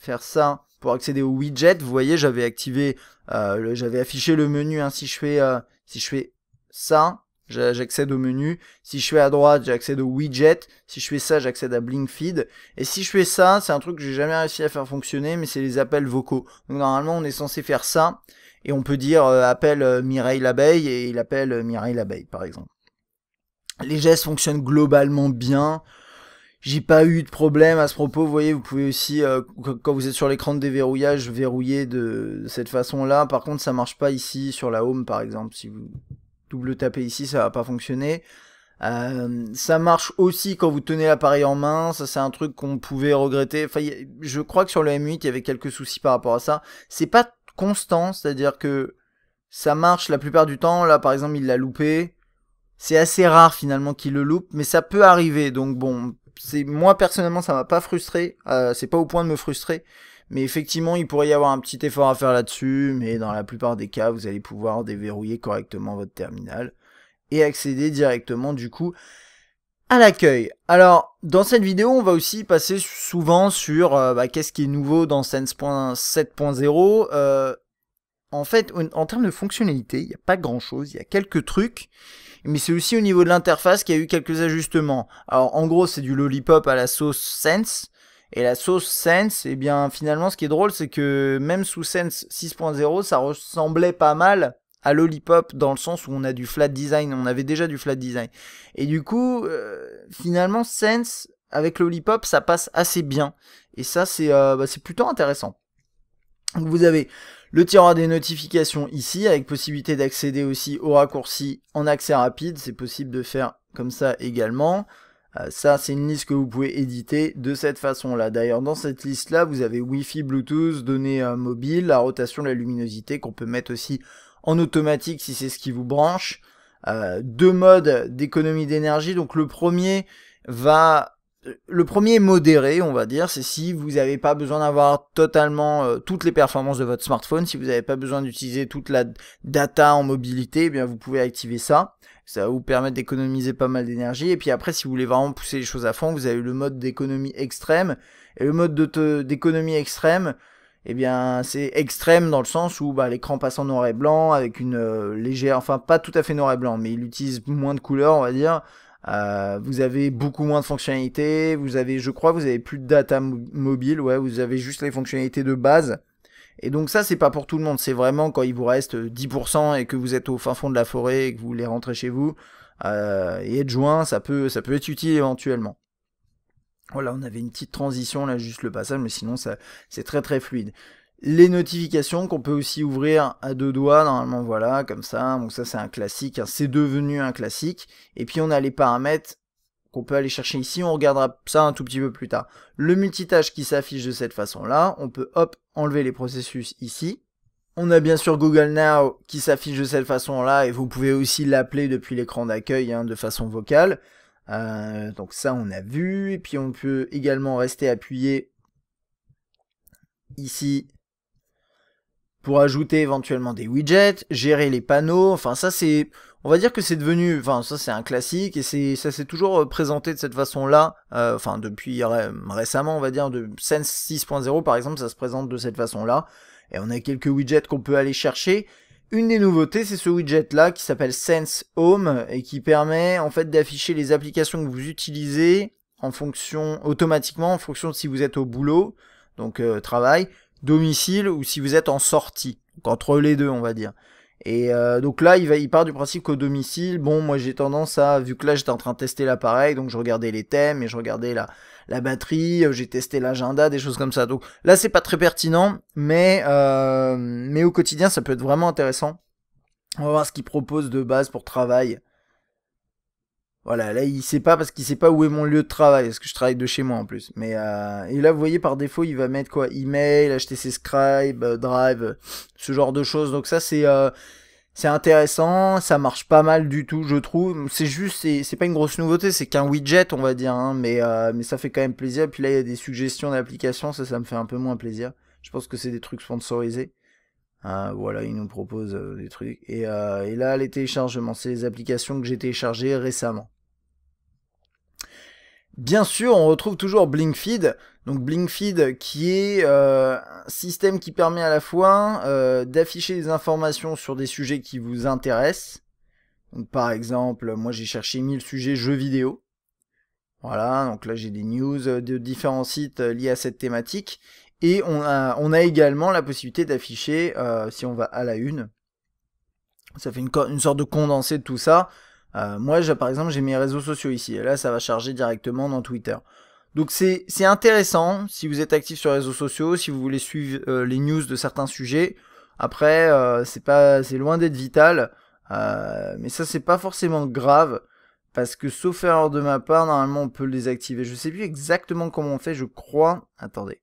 faire ça pour accéder au widget, vous voyez, j'avais activé, euh, j'avais affiché le menu. Hein. si, je fais, euh, si je fais ça, j'accède au menu. Si je fais à droite, j'accède au widget. Si je fais ça, j'accède à Blink Feed. Et si je fais ça, c'est un truc que j'ai jamais réussi à faire fonctionner, mais c'est les appels vocaux. Donc normalement, on est censé faire ça. Et on peut dire euh, appel Mireille l'abeille et il appelle Mireille l'abeille, par exemple. Les gestes fonctionnent globalement bien j'ai pas eu de problème à ce propos. Vous voyez, vous pouvez aussi, euh, quand vous êtes sur l'écran de déverrouillage, verrouiller de, cette façon-là. Par contre, ça marche pas ici sur la home, par exemple. Si vous double tapez ici, ça va pas fonctionner. Euh, ça marche aussi quand vous tenez l'appareil en main, ça c'est un truc qu'on pouvait regretter. Enfin, je crois que sur le M8, il y avait quelques soucis par rapport à ça. C'est pas constant, c'est-à-dire que ça marche la plupart du temps. Là, par exemple, il l'a loupé. C'est assez rare finalement qu'il le loupe, mais ça peut arriver. Donc bon, c'est moi personnellement ça m'a pas frustré, euh, c'est pas au point de me frustrer, mais effectivement il pourrait y avoir un petit effort à faire là-dessus, mais dans la plupart des cas vous allez pouvoir déverrouiller correctement votre terminal et accéder directement du coup à l'accueil. Alors, dans cette vidéo, on va aussi passer souvent sur euh, bah, qu'est-ce qui est nouveau dans Sense.7.0. Euh, en fait, en, en termes de fonctionnalité, il n'y a pas grand-chose, il y a quelques trucs, mais c'est aussi au niveau de l'interface qu'il y a eu quelques ajustements. Alors en gros, c'est du lollipop à la sauce Sense. Et la sauce Sense, eh bien finalement, ce qui est drôle, c'est que même sous Sense 6.0, ça ressemblait pas mal à lollipop dans le sens où on a du flat design, on avait déjà du flat design. Et du coup, euh, finalement, Sense avec lollipop, ça passe assez bien. Et ça, c'est euh, bah, plutôt intéressant. Donc vous avez le tiroir des notifications ici, avec possibilité d'accéder aussi aux raccourcis en accès rapide, c'est possible de faire comme ça également. Euh, ça, c'est une liste que vous pouvez éditer de cette façon-là. D'ailleurs, dans cette liste-là, vous avez Wi-Fi, Bluetooth, données euh, mobiles, la rotation, la luminosité, qu'on peut mettre aussi en automatique si c'est ce qui vous branche. Euh, deux modes d'économie d'énergie. Donc le premier va euh, le premier modéré, on va dire, c'est si vous n'avez pas besoin d'avoir totalement euh, toutes les performances de votre smartphone, si vous n'avez pas besoin d'utiliser toute la data en mobilité, eh bien vous pouvez activer ça. Ça va vous permettre d'économiser pas mal d'énergie. Et puis après, si vous voulez vraiment pousser les choses à fond, vous avez le mode d'économie extrême. Et le mode d'économie extrême, eh bien c'est extrême dans le sens où bah, l'écran passe en noir et blanc avec une euh, légère, enfin pas tout à fait noir et blanc, mais il utilise moins de couleurs, on va dire euh, vous avez beaucoup moins de fonctionnalités. Vous avez, je crois, vous avez plus de data mobile. Ouais, vous avez juste les fonctionnalités de base. Et donc ça, c'est pas pour tout le monde. C'est vraiment quand il vous reste 10% euh, et que vous êtes au fin fond de la forêt et que vous voulez rentrer chez vous euh, et être joint, ça peut, ça peut être utile éventuellement. Voilà, on avait une petite transition là, juste le passage, mais sinon ça, c'est très très fluide. Les notifications qu'on peut aussi ouvrir à deux doigts, normalement voilà, comme ça. Donc ça c'est un classique, hein. c'est devenu un classique. Et puis on a les paramètres qu'on peut aller chercher ici, on regardera ça un tout petit peu plus tard. Le multitâche qui s'affiche de cette façon-là, on peut hop enlever les processus ici. On a bien sûr Google Now qui s'affiche de cette façon-là et vous pouvez aussi l'appeler depuis l'écran d'accueil hein, de façon vocale. Euh, donc ça on a vu, et puis on peut également rester appuyé ici pour ajouter éventuellement des widgets, gérer les panneaux, enfin ça c'est... On va dire que c'est devenu, enfin ça c'est un classique et c'est ça s'est toujours euh, présenté de cette façon-là, euh, enfin depuis récemment on va dire, de Sense 6.0 par exemple ça se présente de cette façon-là, et on a quelques widgets qu'on peut aller chercher. Une des nouveautés c'est ce widget-là qui s'appelle Sense Home et qui permet en fait d'afficher les applications que vous utilisez en fonction, automatiquement en fonction de si vous êtes au boulot, donc euh, travail, domicile ou si vous êtes en sortie. entre les deux, on va dire. Et euh, donc là, il, va, il part du principe qu'au domicile, bon, moi j'ai tendance à, vu que là j'étais en train de tester l'appareil, donc je regardais les thèmes et je regardais la, la batterie, euh, j'ai testé l'agenda, des choses comme ça. Donc là, c'est pas très pertinent, mais, euh, mais au quotidien, ça peut être vraiment intéressant. On va voir ce qu'il propose de base pour travail. Voilà, là il sait pas parce qu'il sait pas où est mon lieu de travail, parce que je travaille de chez moi en plus. Mais euh, et là vous voyez par défaut il va mettre quoi, email, HTC Scribe, euh, Drive, ce genre de choses. Donc ça c'est euh, c'est intéressant, ça marche pas mal du tout je trouve. C'est juste c'est pas une grosse nouveauté, c'est qu'un widget on va dire, hein, mais euh, mais ça fait quand même plaisir. Puis là il y a des suggestions d'applications, ça ça me fait un peu moins plaisir. Je pense que c'est des trucs sponsorisés. Hein, voilà, il nous propose euh, des trucs. Euh, et, là, les téléchargements, c'est les applications que j'ai téléchargées récemment. Bien sûr, on retrouve toujours Blinkfeed. Donc Blinkfeed qui est euh, un système qui permet à la fois d'afficher des informations sur des sujets qui vous intéressent. par exemple, moi j'ai cherché 1000 sujets jeux vidéo. Voilà, donc là j'ai des news de différents sites liés à cette thématique. Et on a, on a également la possibilité d'afficher, euh, si on va à la une, ça fait une, une sorte de condensé de tout ça. Euh, moi, par exemple, j'ai mes réseaux sociaux ici, et là, ça va charger directement dans Twitter. Donc c'est intéressant si vous êtes actif sur les réseaux sociaux, si vous voulez suivre euh, les news de certains sujets. Après, c'est pas c'est loin d'être vital, mais ça c'est pas forcément grave parce que sauf erreur de ma part, normalement on peut le désactiver. Je sais plus exactement comment on fait, je crois. Attendez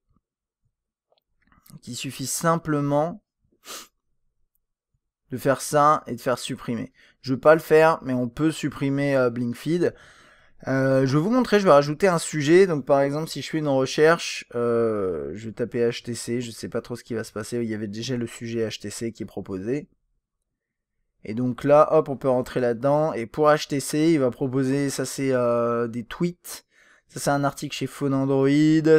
qui suffit simplement de faire ça et de faire supprimer. Je ne veux pas le faire, mais on peut supprimer euh, Blinkfeed. Euh, je vais vous montrer, je vais rajouter un sujet. Donc par exemple, si je fais une recherche, euh, je vais taper HTC, je ne sais pas trop ce qui va se passer. Il y avait déjà le sujet HTC qui est proposé. Et donc là, hop, on peut rentrer là-dedans. Et pour HTC, il va proposer, ça c'est des tweets. Ça, c'est un article chez Phone Android.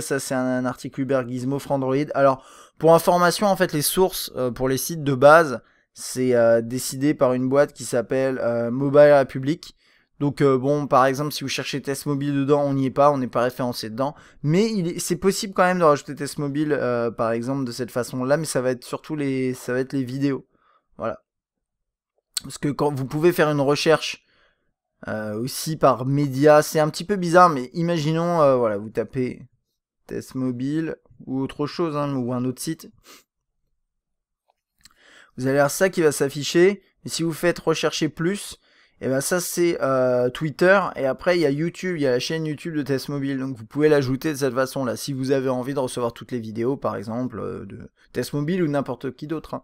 Ça, c'est un, article Uber Gizmo Android. Alors, pour information, en fait, les sources euh, pour les sites de base, c'est euh, décidé par une boîte qui s'appelle euh, Mobile Republic. Donc bon, par exemple, si vous cherchez test mobile dedans, on n'y est pas, on n'est pas référencé dedans. Mais c'est possible quand même de rajouter test mobile, par exemple, de cette façon-là, mais ça va être surtout les, ça va être les vidéos. Voilà. Parce que quand vous pouvez faire une recherche euh, aussi par média, c'est un petit peu bizarre, mais imaginons, euh, voilà, vous tapez test mobile ou autre chose, hein, ou un autre site. Vous allez avoir ça qui va s'afficher, et si vous faites rechercher plus, et eh ben ça c'est euh, Twitter et après il y a YouTube, il y a la chaîne YouTube de Test Mobile. Donc vous pouvez l'ajouter de cette façon là si vous avez envie de recevoir toutes les vidéos par exemple de Test Mobile ou n'importe qui d'autre. Hein.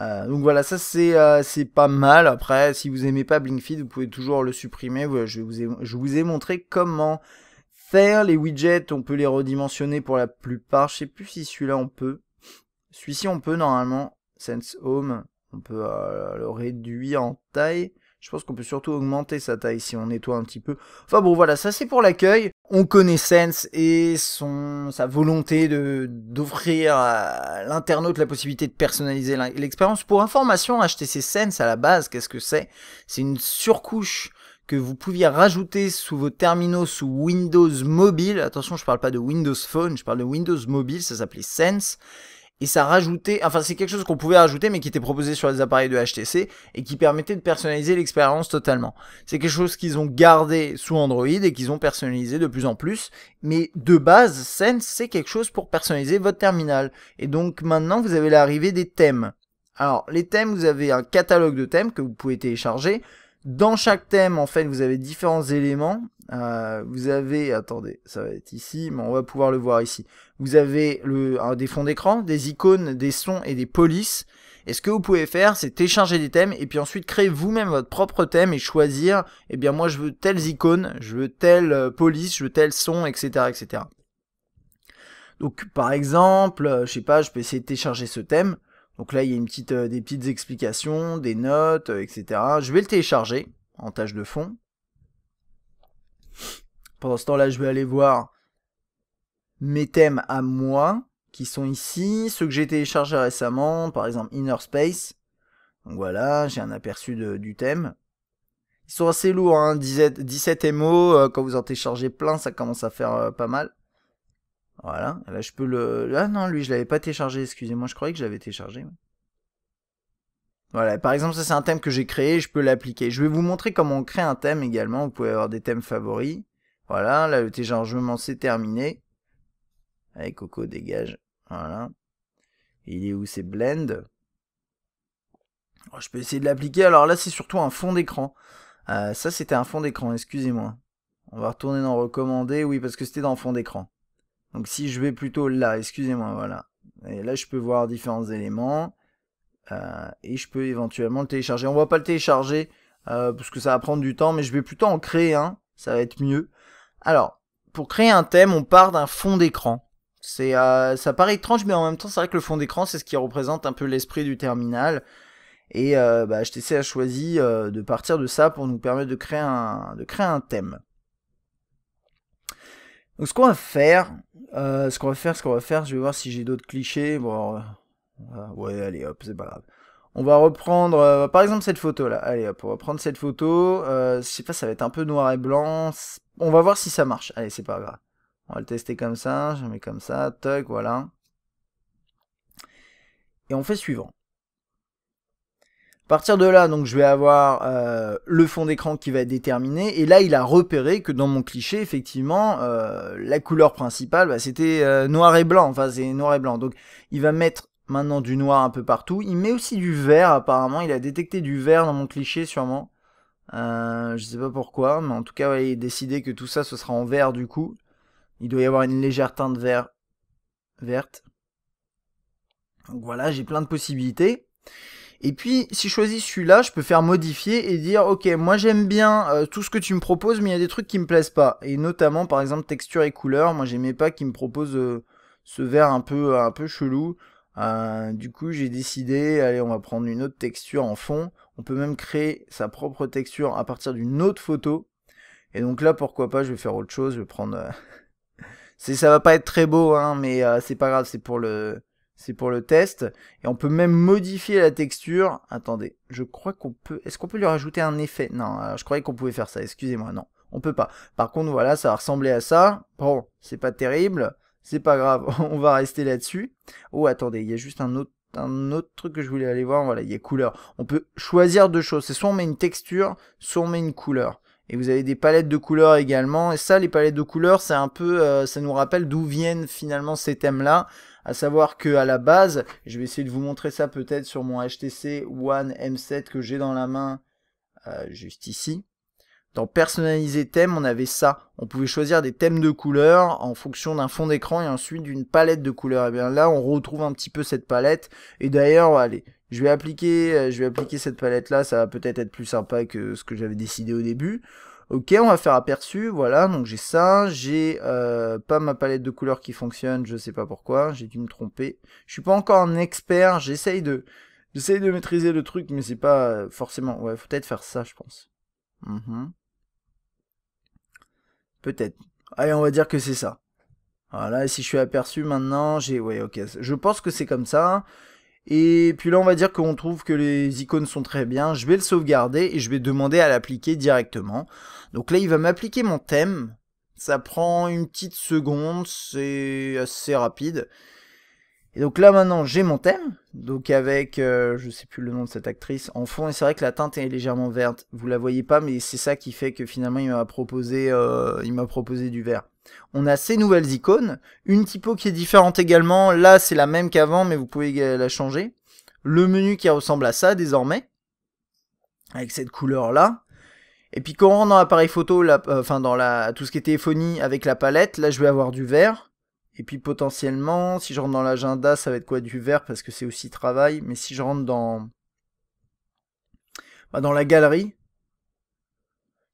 Euh, donc voilà, ça euh, c'est pas mal. Après, si vous aimez pas Blinkfeed, vous pouvez toujours le supprimer. Je vous ai, montré comment faire les widgets. On peut les redimensionner pour la plupart. Je sais plus si celui-là on peut. Celui-ci on peut normalement. Sense Home, on peut euh, le réduire en taille. Je pense qu'on peut surtout augmenter sa taille si on nettoie un petit peu. Enfin bon, voilà, ça c'est pour l'accueil. On connaît Sense et son, sa volonté de d'offrir à l'internaute la possibilité de personnaliser l'expérience. Pour information, HTC Sense à la base, qu'est-ce que c'est C'est une surcouche que vous pouviez rajouter sous vos terminaux sous Windows Mobile. Attention, je parle pas de Windows Phone, je parle de Windows Mobile, ça s'appelait Sense et ça rajoutait, enfin c'est quelque chose qu'on pouvait rajouter mais qui était proposé sur les appareils de HTC et qui permettait de personnaliser l'expérience totalement. C'est quelque chose qu'ils ont gardé sous Android et qu'ils ont personnalisé de plus en plus, mais de base Sense c'est quelque chose pour personnaliser votre terminal. Et donc maintenant vous avez l'arrivée des thèmes. Alors les thèmes, vous avez un catalogue de thèmes que vous pouvez télécharger. Dans chaque thème, en fait, vous avez différents éléments. Euh, vous avez, attendez, ça va être ici, mais on va pouvoir le voir ici. Vous avez des fonds d'écran, des icônes, des sons et des polices. Et ce que vous pouvez faire, c'est télécharger des thèmes et puis ensuite créer vous-même votre propre thème et choisir, eh bien moi je veux telles icônes, je veux telle euh, police, je veux tel son, etc. etc. Donc par exemple, euh, je sais pas, je peux essayer de télécharger ce thème. Donc là, il y a euh, des petites explications, des notes, euh, etc. Je vais le télécharger en tâche de fond. Pendant ce temps-là, je vais aller voir mes thèmes à moi, qui sont ici, ceux que j'ai téléchargés récemment, par exemple Inner Space. Donc voilà, j'ai un aperçu du thème. Ils sont assez lourds, hein, 17, 17 MO, quand vous en téléchargez plein, ça commence à faire euh, pas mal. Voilà, là je peux le... Ah non, lui je l'avais pas téléchargé, excusez-moi, je croyais que je l'avais téléchargé. Voilà, par exemple ça c'est un thème que j'ai créé, je peux l'appliquer. Je vais vous montrer comment on crée un thème également, vous pouvez avoir des thèmes favoris. Voilà, là le téléchargement c'est terminé. Allez Coco, dégage. Voilà. Il est où c'est Blend oh, Je peux essayer de l'appliquer, alors là c'est surtout un fond d'écran. Euh, ça c'était un fond d'écran, excusez-moi. On va retourner dans recommander, oui parce que c'était dans fond d'écran. Donc si je vais plutôt là, excusez-moi, voilà. Et là, je peux voir différents éléments. Euh, et je peux éventuellement le télécharger. On va pas le télécharger euh, parce que ça va prendre du temps, mais je vais plutôt en créer un. Ça va être mieux. Alors, pour créer un thème, on part d'un fond d'écran. C'est, euh, ça paraît étrange, mais en même temps, c'est vrai que le fond d'écran, c'est ce qui représente un peu l'esprit du terminal. Et euh, bah, HTC a choisi de partir de ça pour nous permettre de créer un, de créer un thème. Donc ce qu'on va faire, euh, ce qu'on va faire, ce qu'on va faire, je vais voir si j'ai d'autres clichés. Bon, euh, ah, ouais, allez, hop, c'est pas grave. On va reprendre, euh, par exemple, cette photo là. Allez, hop, on va prendre cette photo. je sais pas, ça va être un peu noir et blanc. On va voir si ça marche. Allez, c'est pas grave. On va le tester comme ça. Je mets comme ça, toc, voilà. Et on fait suivant. A partir de là, donc je vais avoir euh, le fond d'écran qui va être déterminé. Et là, il a repéré que dans mon cliché, effectivement, euh, la couleur principale, bah, c'était euh, noir et blanc. Enfin, c'est noir et blanc. Donc, il va mettre maintenant du noir un peu partout. Il met aussi du vert, apparemment. Il a détecté du vert dans mon cliché, sûrement. Je ne sais pas pourquoi, mais en tout cas, il a décidé que tout ça, ce sera en vert, du coup. Il doit y avoir une légère teinte vert... verte. Donc voilà, j'ai plein de possibilités. Et puis, si je choisis celui-là, je peux faire modifier et dire, ok, moi j'aime bien euh, tout ce que tu me proposes, mais il y a des trucs qui me plaisent pas. Et notamment, par exemple, texture et couleur. Moi, j'aimais pas qu'il me propose euh, ce vert un peu, un peu chelou. Euh, du coup, j'ai décidé, allez, on va prendre une autre texture en fond. On peut même créer sa propre texture à partir d'une autre photo. Et donc là, pourquoi pas, je vais faire autre chose. Je vais prendre. c'est, ça va pas être très beau, hein, mais c'est pas grave. C'est pour le c'est pour le test. Et on peut même modifier la texture. Attendez, je crois qu'on peut... Est-ce qu'on peut lui rajouter un effet Non, euh, je croyais qu'on pouvait faire ça. Excusez-moi, non. On peut pas. Par contre, voilà, ça va ressembler à ça. Bon, c'est pas terrible. C'est pas grave, on va rester là-dessus. Oh, attendez, il y a juste un autre un autre truc que je voulais aller voir, voilà, il y a couleur. On peut choisir deux choses, c'est soit on met une texture, soit on met une couleur. Et vous avez des palettes de couleurs également, et ça, les palettes de couleurs, c'est un peu, euh, ça nous rappelle d'où viennent finalement ces thèmes-là à savoir que à la base, je vais essayer de vous montrer ça peut-être sur mon HTC One M7 que j'ai dans la main, euh, juste ici. Dans personnaliser thème, on avait ça. On pouvait choisir des thèmes de couleurs en fonction d'un fond d'écran et ensuite d'une palette de couleurs. Et eh bien là, on retrouve un petit peu cette palette. Et d'ailleurs, allez, je vais appliquer, euh, je vais appliquer cette palette là. Ça va peut-être être plus sympa que ce que j'avais décidé au début. Ok, on va faire aperçu, voilà, donc j'ai ça, j'ai euh, pas ma palette de couleurs qui fonctionne, je sais pas pourquoi, j'ai dû me tromper. Je suis pas encore un expert, j'essaye de j'essaye de maîtriser le truc, mais c'est pas euh, forcément... Ouais, faut peut-être faire ça, je pense. Mhm. Peut-être. Allez, on va dire que c'est ça. Voilà, et si je suis aperçu maintenant, j'ai... Ouais, ok, je pense que c'est comme ça. Et puis là, on va dire qu'on trouve que les icônes sont très bien. Je vais le sauvegarder et je vais demander à l'appliquer directement. Donc là, il va m'appliquer mon thème. Ça prend une petite seconde, c'est assez rapide. Et donc là, maintenant, j'ai mon thème. Donc avec, euh, je sais plus le nom de cette actrice, en fond. Et c'est vrai que la teinte est légèrement verte. Vous la voyez pas, mais c'est ça qui fait que finalement, il m'a proposé, euh, il m'a proposé du vert on a ces nouvelles icônes, une typo qui est différente également, là c'est la même qu'avant mais vous pouvez la changer, le menu qui ressemble à ça désormais, avec cette couleur là, et puis quand on rentre dans l'appareil photo, euh, enfin dans la, tout ce qui est téléphonie avec la palette, là je vais avoir du vert, et puis potentiellement si je rentre dans l'agenda ça va être quoi du vert parce que c'est aussi travail, mais si je rentre dans, bah, dans la galerie,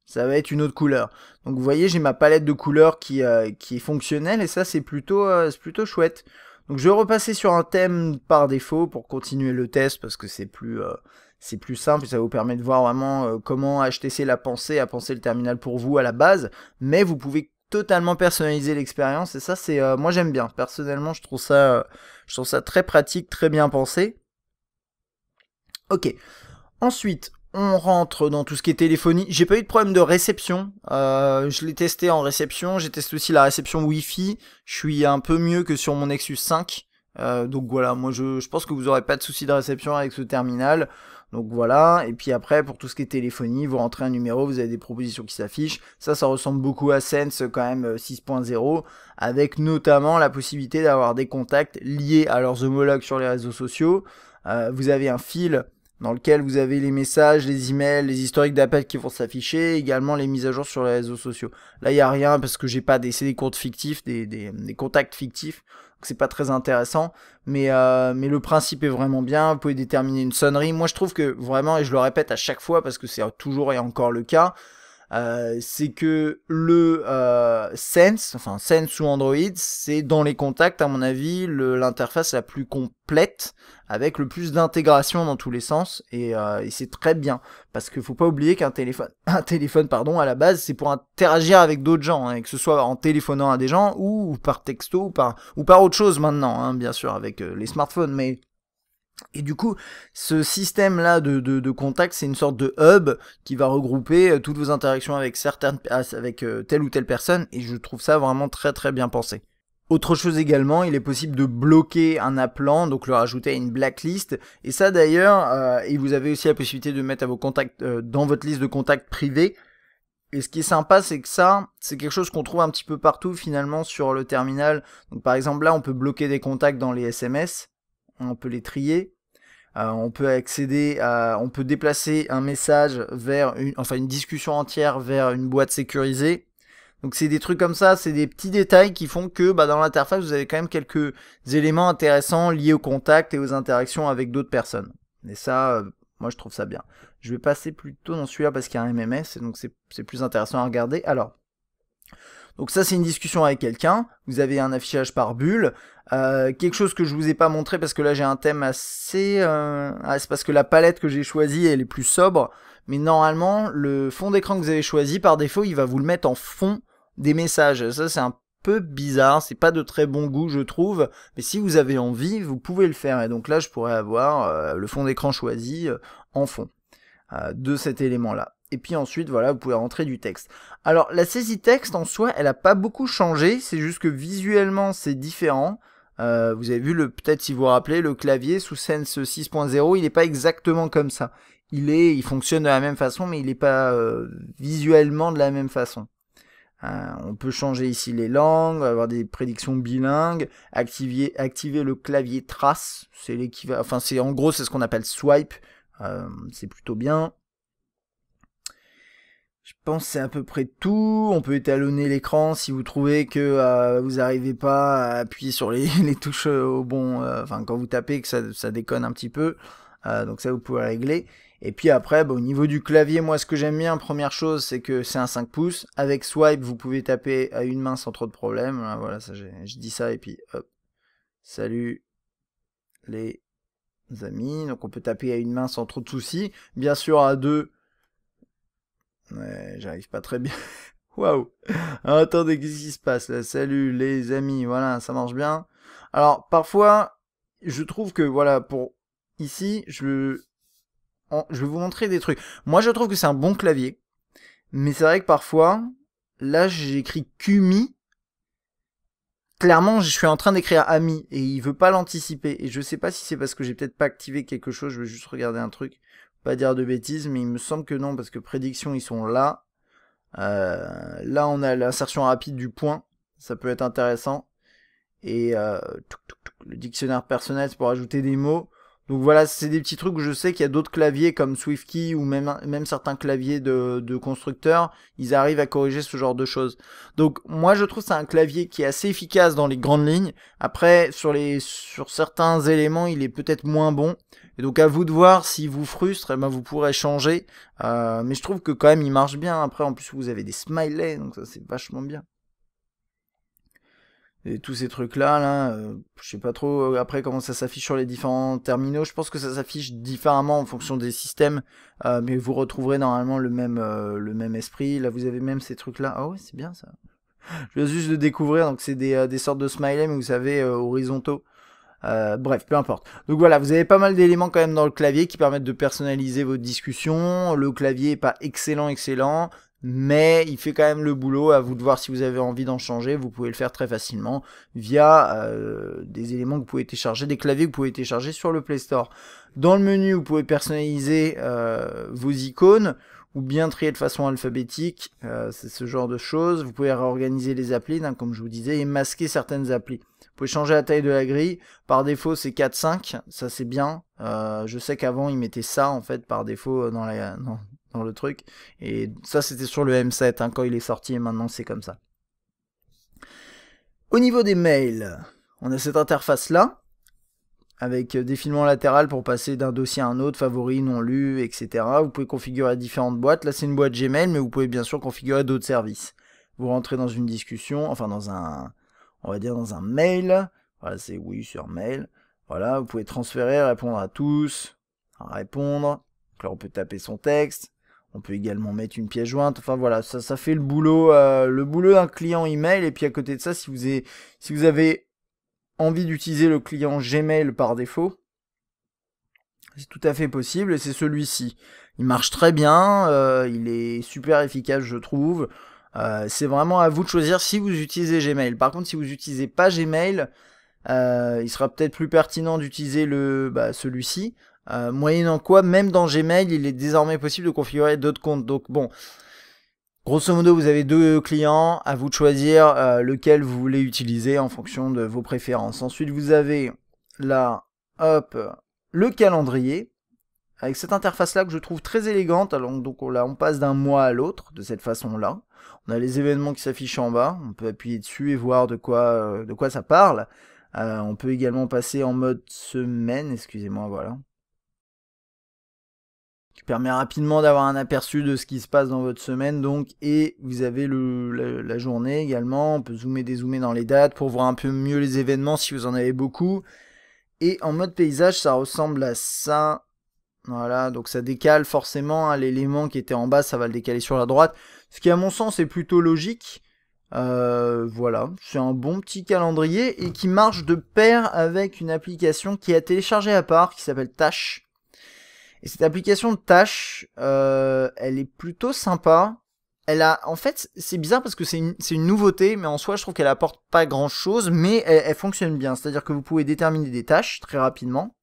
ça va être une autre couleur. Donc vous voyez, j'ai ma palette de couleurs qui, euh, qui est fonctionnelle et ça c'est plutôt, euh, plutôt chouette. Donc je vais repasser sur un thème par défaut pour continuer le test parce que c'est plus, euh, c'est plus simple et ça vous permet de voir vraiment comment HTC l'a pensé, à penser le terminal pour vous à la base. Mais vous pouvez totalement personnaliser l'expérience et ça c'est moi j'aime bien. Personnellement je trouve, ça, je trouve ça très pratique, très bien pensé. Ok. Ensuite, on rentre dans tout ce qui est téléphonie. J'ai pas eu de problème de réception. Euh, je l'ai testé en réception. J'ai testé aussi la réception Wi-Fi. Je suis un peu mieux que sur mon Nexus 5. Euh, donc voilà, moi je, je, pense que vous aurez pas de souci de réception avec ce terminal. Donc voilà, et puis après pour tout ce qui est téléphonie, vous rentrez un numéro, vous avez des propositions qui s'affichent. Ça, ça ressemble beaucoup à Sense quand même 6.0, euh, avec notamment la possibilité d'avoir des contacts liés à leurs homologues sur les réseaux sociaux. vous avez un fil dans lequel vous avez les messages, les emails, les historiques d'appels qui vont s'afficher, également les mises à jour sur les réseaux sociaux. Là, il n'y a rien parce que j'ai pas des, des comptes fictifs, des, contacts fictifs, donc c'est pas très intéressant. Mais, euh, mais le principe est vraiment bien. Vous pouvez déterminer une sonnerie. Moi, je trouve que vraiment, et je le répète à chaque fois parce que c'est toujours et encore le cas, euh, c'est que le euh, Sense, enfin Sense ou Android, c'est dans les contacts, à mon avis, l'interface la plus complète, avec le plus d'intégration dans tous les sens, et, euh, c'est très bien, parce qu'il faut pas oublier qu'un téléphone, un téléphone, pardon, à la base, c'est pour interagir avec d'autres gens, hein, et que ce soit en téléphonant à des gens ou, par texto ou par ou par autre chose maintenant, hein, bien sûr, avec les smartphones, mais et du coup, ce système-là de, de, de, contact, c'est une sorte de hub qui va regrouper euh, toutes vos interactions avec, certaines, avec euh, telle ou telle personne, et je trouve ça vraiment très très bien pensé. Autre chose également, il est possible de bloquer un appelant, donc le rajouter à une blacklist. Et ça d'ailleurs, euh, et vous avez aussi la possibilité de mettre à vos contacts dans votre liste de contacts privés. Et ce qui est sympa, c'est que ça, c'est quelque chose qu'on trouve un petit peu partout finalement sur le terminal. Donc par exemple là, on peut bloquer des contacts dans les SMS on peut les trier. Euh, on peut accéder à, on peut déplacer un message vers une, enfin une discussion entière vers une boîte sécurisée. Donc c'est des trucs comme ça, c'est des petits détails qui font que bah, dans l'interface vous avez quand même quelques éléments intéressants liés au contact et aux interactions avec d'autres personnes. Et ça, euh, moi je trouve ça bien. Je vais passer plutôt dans celui-là parce qu'il y a un MMS, donc c'est plus intéressant à regarder. Alors, donc ça c'est une discussion avec quelqu'un, vous avez un affichage par bulle, euh, quelque chose que je vous ai pas montré parce que là j'ai un thème assez... Euh... Ah, c'est parce que la palette que j'ai choisie elle est plus sobre. Mais normalement le fond d'écran que vous avez choisi par défaut il va vous le mettre en fond des messages. Ça c'est un peu bizarre, c'est pas de très bon goût je trouve, mais si vous avez envie, vous pouvez le faire. Et donc là je pourrais avoir euh, le fond d'écran choisi euh, en fond de cet élément là. Et puis ensuite, voilà, vous pouvez rentrer du texte. Alors la saisie texte en soi, elle n'a pas beaucoup changé, c'est juste que visuellement c'est différent. Euh, vous avez vu, le peut-être si vous vous rappelez, le clavier sous Sense 6.0, il n'est pas exactement comme ça. Il, est, il fonctionne de la même façon, mais il n'est pas euh, visuellement de la même façon. Euh, on peut changer ici les langues, avoir des prédictions bilingues, activer, activer le clavier trace, c'est l'équivalent, enfin c'est en gros c'est ce qu'on appelle swipe, c'est plutôt bien. Je pense c'est à peu près tout. On peut étalonner l'écran si vous trouvez que euh, vous n'arrivez pas à appuyer sur les, touches euh, au bon. Euh, enfin, quand vous tapez, que ça, déconne un petit peu. donc ça, vous pouvez régler. Et puis après, bah, au niveau du clavier, moi, ce que j'aime bien, première chose, c'est que c'est un 5 pouces. Avec swipe, vous pouvez taper à une main sans trop de problème. Hein, voilà, je dis ça et puis hop. Salut les amis. Donc on peut taper à une main sans trop de soucis. Bien sûr, à deux Ouais, j'arrive pas très bien. Waouh ah, Attendez, qu'est-ce qui se passe là Salut les amis, voilà, ça marche bien. Alors, parfois, je trouve que, voilà, pour ici, je, je vais vous montrer des trucs. Moi, je trouve que c'est un bon clavier. Mais c'est vrai que parfois, là, j'écris Kumi, Clairement, je suis en train d'écrire AMI et il veut pas l'anticiper. Et je sais pas si c'est parce que j'ai peut-être pas activé quelque chose, je vais juste regarder un truc pas dire de bêtises, mais il me semble que non, parce que prédictions, ils sont là. Euh, là, on a l'insertion rapide du point, ça peut être intéressant. Et euh, le dictionnaire personnel, c'est pour ajouter des mots. Donc voilà, c'est des petits trucs où je sais qu'il y a d'autres claviers comme SwiftKey ou même, même certains claviers de, de constructeurs, ils arrivent à corriger ce genre de choses. Donc moi je trouve c'est un clavier qui est assez efficace dans les grandes lignes. Après sur les sur certains éléments il est peut-être moins bon. Et donc à vous de voir s'il vous frustre, eh ben, vous pourrez changer. Euh, mais je trouve que quand même il marche bien. Après en plus vous avez des smileys, donc ça c'est vachement bien. Et tous ces trucs là, là, euh, je sais pas trop euh, après comment ça s'affiche sur les différents terminaux. Je pense que ça s'affiche différemment en fonction des systèmes, mais vous retrouverez normalement le même le même esprit. Là vous avez même ces trucs là. Ah ouais c'est bien ça. Je viens juste de découvrir, donc c'est des, des sortes de smileys, mais vous savez horizontaux. Euh, bref, peu importe. Donc voilà, vous avez pas mal d'éléments quand même dans le clavier qui permettent de personnaliser votre discussion. Le clavier n'est pas excellent, excellent, mais il fait quand même le boulot. À vous de voir si vous avez envie d'en changer. Vous pouvez le faire très facilement via euh, des éléments que vous pouvez télécharger, des claviers que vous pouvez télécharger sur le Play Store. Dans le menu, vous pouvez personnaliser euh, vos icônes ou bien trier de façon alphabétique, c'est ce genre de choses. Vous pouvez réorganiser les applis, hein, comme je vous disais, et masquer certaines applis. Vous pouvez changer la taille de la grille. Par défaut, c'est 4-5. Ça, c'est bien. Euh, je sais qu'avant, ils mettaient ça, en fait, par défaut, euh, dans, le truc. Et ça, c'était sur le M7, hein, quand il est sorti. Et maintenant, c'est comme ça. Au niveau des mails, on a cette interface-là avec euh, défilement latéral pour passer d'un dossier à un autre, favoris, non lu, etc. Vous pouvez configurer différentes boîtes. Là, c'est une boîte Gmail, mais vous pouvez bien sûr configurer d'autres services. Vous rentrez dans une discussion, enfin dans un, on va dire dans un mail. Voilà, c'est oui sur mail. Voilà, vous pouvez transférer, répondre à tous, répondre. Donc là, on peut taper son texte. On peut également mettre une pièce jointe. Enfin voilà, ça, ça fait le boulot, euh, le boulot d'un client email. Et puis à côté de ça, si vous avez, si vous avez envie d'utiliser le client Gmail par défaut, c'est tout à fait possible. Et c'est celui-ci. Il marche très bien. Euh, il est super efficace, je trouve. Euh, c'est vraiment à vous de choisir si vous utilisez Gmail. Par contre, si vous n'utilisez pas Gmail, euh, il sera peut-être plus pertinent d'utiliser le bah, celui-ci. Euh, moyennant quoi, même dans Gmail, il est désormais possible de configurer d'autres comptes. Donc bon, grosso modo, vous avez deux clients, à vous de choisir lequel vous voulez utiliser en fonction de vos préférences. Ensuite, vous avez là, hop, le calendrier avec cette interface là que je trouve très élégante. Alors donc on, là on passe d'un mois à l'autre de cette façon là. On a les événements qui s'affichent en bas, on peut appuyer dessus et voir de quoi, euh, de quoi ça parle. Euh, on peut également passer en mode semaine, excusez-moi, voilà. Qui permet rapidement d'avoir un aperçu de ce qui se passe dans votre semaine, donc, et vous avez le, la, journée également. On peut zoomer, dézoomer dans les dates pour voir un peu mieux les événements si vous en avez beaucoup. Et en mode paysage, ça ressemble à ça. Voilà, donc ça décale forcément hein, l'élément qui était en bas, ça va le décaler sur la droite. Ce qui à mon sens est plutôt logique. Euh, voilà, c'est un bon petit calendrier et qui marche de pair avec une application qui a téléchargée à part qui s'appelle Tâche. Et cette application de Tâche, euh, elle est plutôt sympa. Elle a, en fait, c'est bizarre parce que c'est une, nouveauté, mais en soi, je trouve qu'elle apporte pas grand chose, mais elle fonctionne bien. C'est-à-dire que vous pouvez déterminer des tâches très rapidement.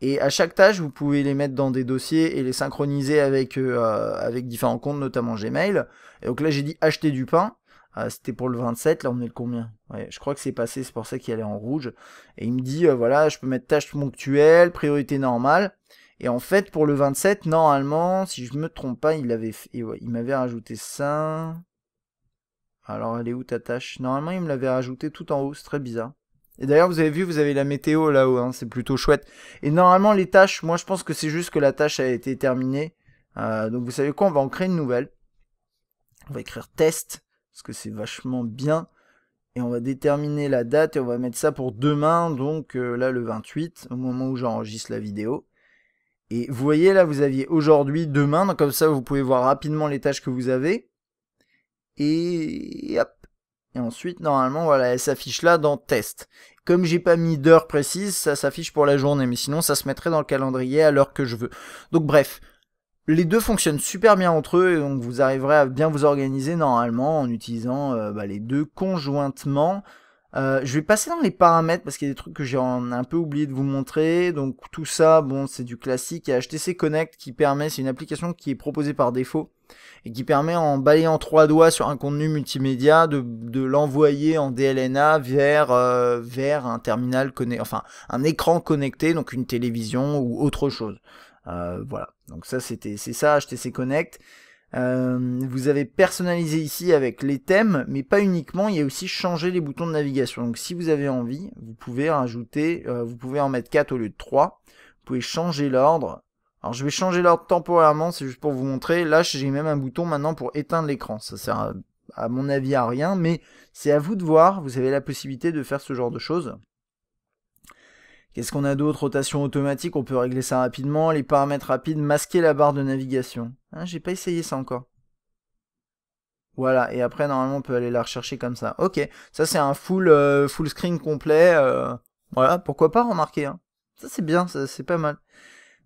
Et à chaque tâche, vous pouvez les mettre dans des dossiers et les synchroniser avec, euh, euh, avec différents comptes, notamment Gmail. Et donc là, j'ai dit acheter du pain. Ah, c'était pour le 27, là on est le combien Je crois que c'est passé, c'est pour ça qu'il allait en rouge. Et il me dit, euh, voilà, je peux mettre tâche ponctuelle, priorité normale. Et en fait, pour le 27, normalement, si je ne me trompe pas, il avait fait... il m'avait rajouté ça. Alors elle est où ta tâche Normalement, il me l'avait rajouté tout en haut, c'est très bizarre. Et d'ailleurs, vous avez vu, vous avez la météo là-haut, hein, c'est plutôt chouette. Et normalement, les tâches, moi je pense que c'est juste que la tâche a été terminée. Euh, donc vous savez quoi, on va en créer une nouvelle. On va écrire test, parce que c'est vachement bien. Et on va déterminer la date et on va mettre ça pour demain, donc euh, là le 28, au moment où j'enregistre la vidéo. Et vous voyez là, vous aviez aujourd'hui, demain, comme ça vous pouvez voir rapidement les tâches que vous avez. Et hop, et ensuite, normalement, voilà, elle s'affiche là dans test. Comme j'ai pas mis d'heure précise, ça s'affiche pour la journée, mais sinon ça se mettrait dans le calendrier à l'heure que je veux. Donc bref, les deux fonctionnent super bien entre eux, et donc vous arriverez à bien vous organiser normalement en utilisant euh, bah, les deux conjointement. Euh, je vais passer dans les paramètres parce qu'il y a des trucs que j'ai un peu oublié de vous montrer. Donc tout ça, bon, c'est du classique. Il HTC Connect qui permet, c'est une application qui est proposée par défaut et qui permet en balayant trois doigts sur un contenu multimédia de, l'envoyer en DLNA vers, euh, vers un terminal connecté, enfin un écran connecté, donc une télévision ou autre chose. Euh, voilà, donc ça c'était c'est ça HTC Connect. Euh, vous avez personnalisé ici avec les thèmes, mais pas uniquement, il y a aussi changé les boutons de navigation. Donc si vous avez envie, vous pouvez rajouter, vous pouvez en mettre quatre au lieu de 3. Vous pouvez changer l'ordre alors je vais changer l'ordre temporairement, c'est juste pour vous montrer. Là, j'ai même un bouton maintenant pour éteindre l'écran. Ça sert à, mon avis à rien, mais c'est à vous de voir. Vous avez la possibilité de faire ce genre de choses. Qu'est-ce qu'on a d'autre Rotation automatique, on peut régler ça rapidement. Les paramètres rapides, masquer la barre de navigation. Hein, j'ai pas essayé ça encore. Voilà, et après normalement on peut aller la rechercher comme ça. Ok, ça c'est un full, euh, full screen complet. Euh, voilà, pourquoi pas remarquer. Hein. Ça c'est bien, c'est pas mal.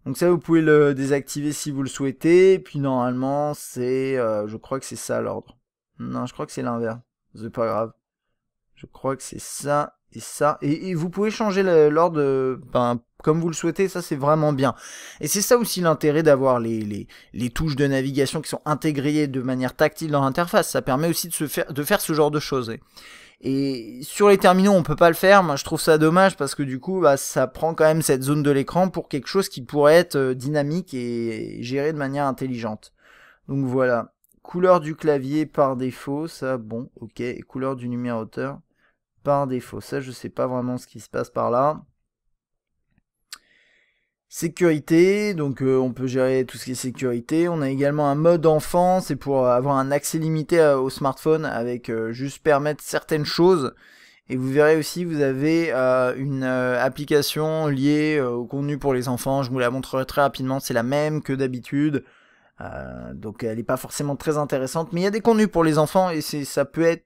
Donc ça, vous pouvez le désactiver si vous le souhaitez. Puis normalement, c'est... Euh, je crois que c'est ça l'ordre. Non, je crois que c'est l'inverse. C'est pas grave. Je crois que c'est ça et ça. Et, vous pouvez changer l'ordre euh, ben, comme vous le souhaitez, ça c'est vraiment bien. Et c'est ça aussi l'intérêt d'avoir les, les, touches de navigation qui sont intégrées de manière tactile dans l'interface. Ça permet aussi de, se faire, de faire ce genre de choses. Et sur les terminaux, on peut pas le faire. Moi, je trouve ça dommage parce que du coup, bah, ça prend quand même cette zone de l'écran pour quelque chose qui pourrait être euh, dynamique et géré de manière intelligente. Donc voilà. Couleur du clavier par défaut, ça, bon, ok. couleur du numéroteur par défaut, ça, je sais pas vraiment ce qui se passe par là sécurité, donc euh, on peut gérer tout ce qui est sécurité. On a également un mode enfant, c'est pour avoir un accès limité euh, au smartphone avec euh, juste permettre certaines choses. Et vous verrez aussi, vous avez une application liée au contenu pour les enfants. Je vous la montrerai très rapidement, c'est la même que d'habitude. Euh, donc elle n'est pas forcément très intéressante, mais il y a des contenus pour les enfants et ça peut être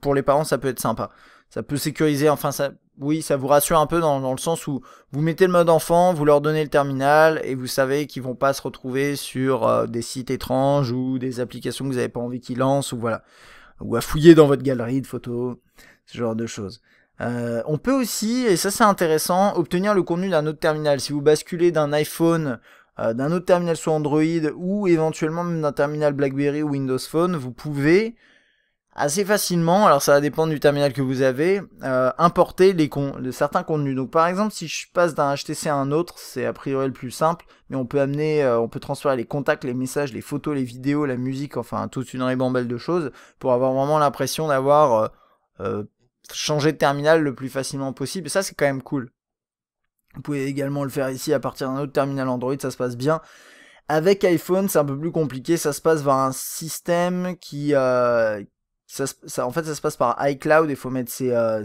pour les parents ça peut être sympa. Ça peut sécuriser, enfin ça, oui, ça vous rassure un peu dans, le sens où vous mettez le mode enfant, vous leur donnez le terminal et vous savez qu'ils vont pas se retrouver sur euh, des sites étranges ou des applications que vous avez pas envie qu'ils lancent ou voilà, ou à fouiller dans votre galerie de photos, ce genre de choses. Euh, on peut aussi, et ça c'est intéressant, obtenir le contenu d'un autre terminal. Si vous basculez d'un iPhone euh, d'un autre terminal soit Android ou éventuellement même d'un terminal BlackBerry ou Windows Phone, vous pouvez assez facilement, alors ça va dépendre du terminal que vous avez, euh, importer les certains contenus. Donc par exemple, si je passe d'un HTC à un autre, c'est a priori le plus simple, mais on peut amener, euh, on peut transférer les contacts, les messages, les photos, les vidéos, la musique, enfin toute une ribambelle de choses pour avoir vraiment l'impression d'avoir changé de terminal le plus facilement possible. Et ça c'est quand même cool. Vous pouvez également le faire ici à partir d'un autre terminal Android, ça se passe bien. Avec iPhone, c'est un peu plus compliqué, ça se passe vers un système qui... Euh, en fait, ça se passe par iCloud, il faut mettre ses, euh,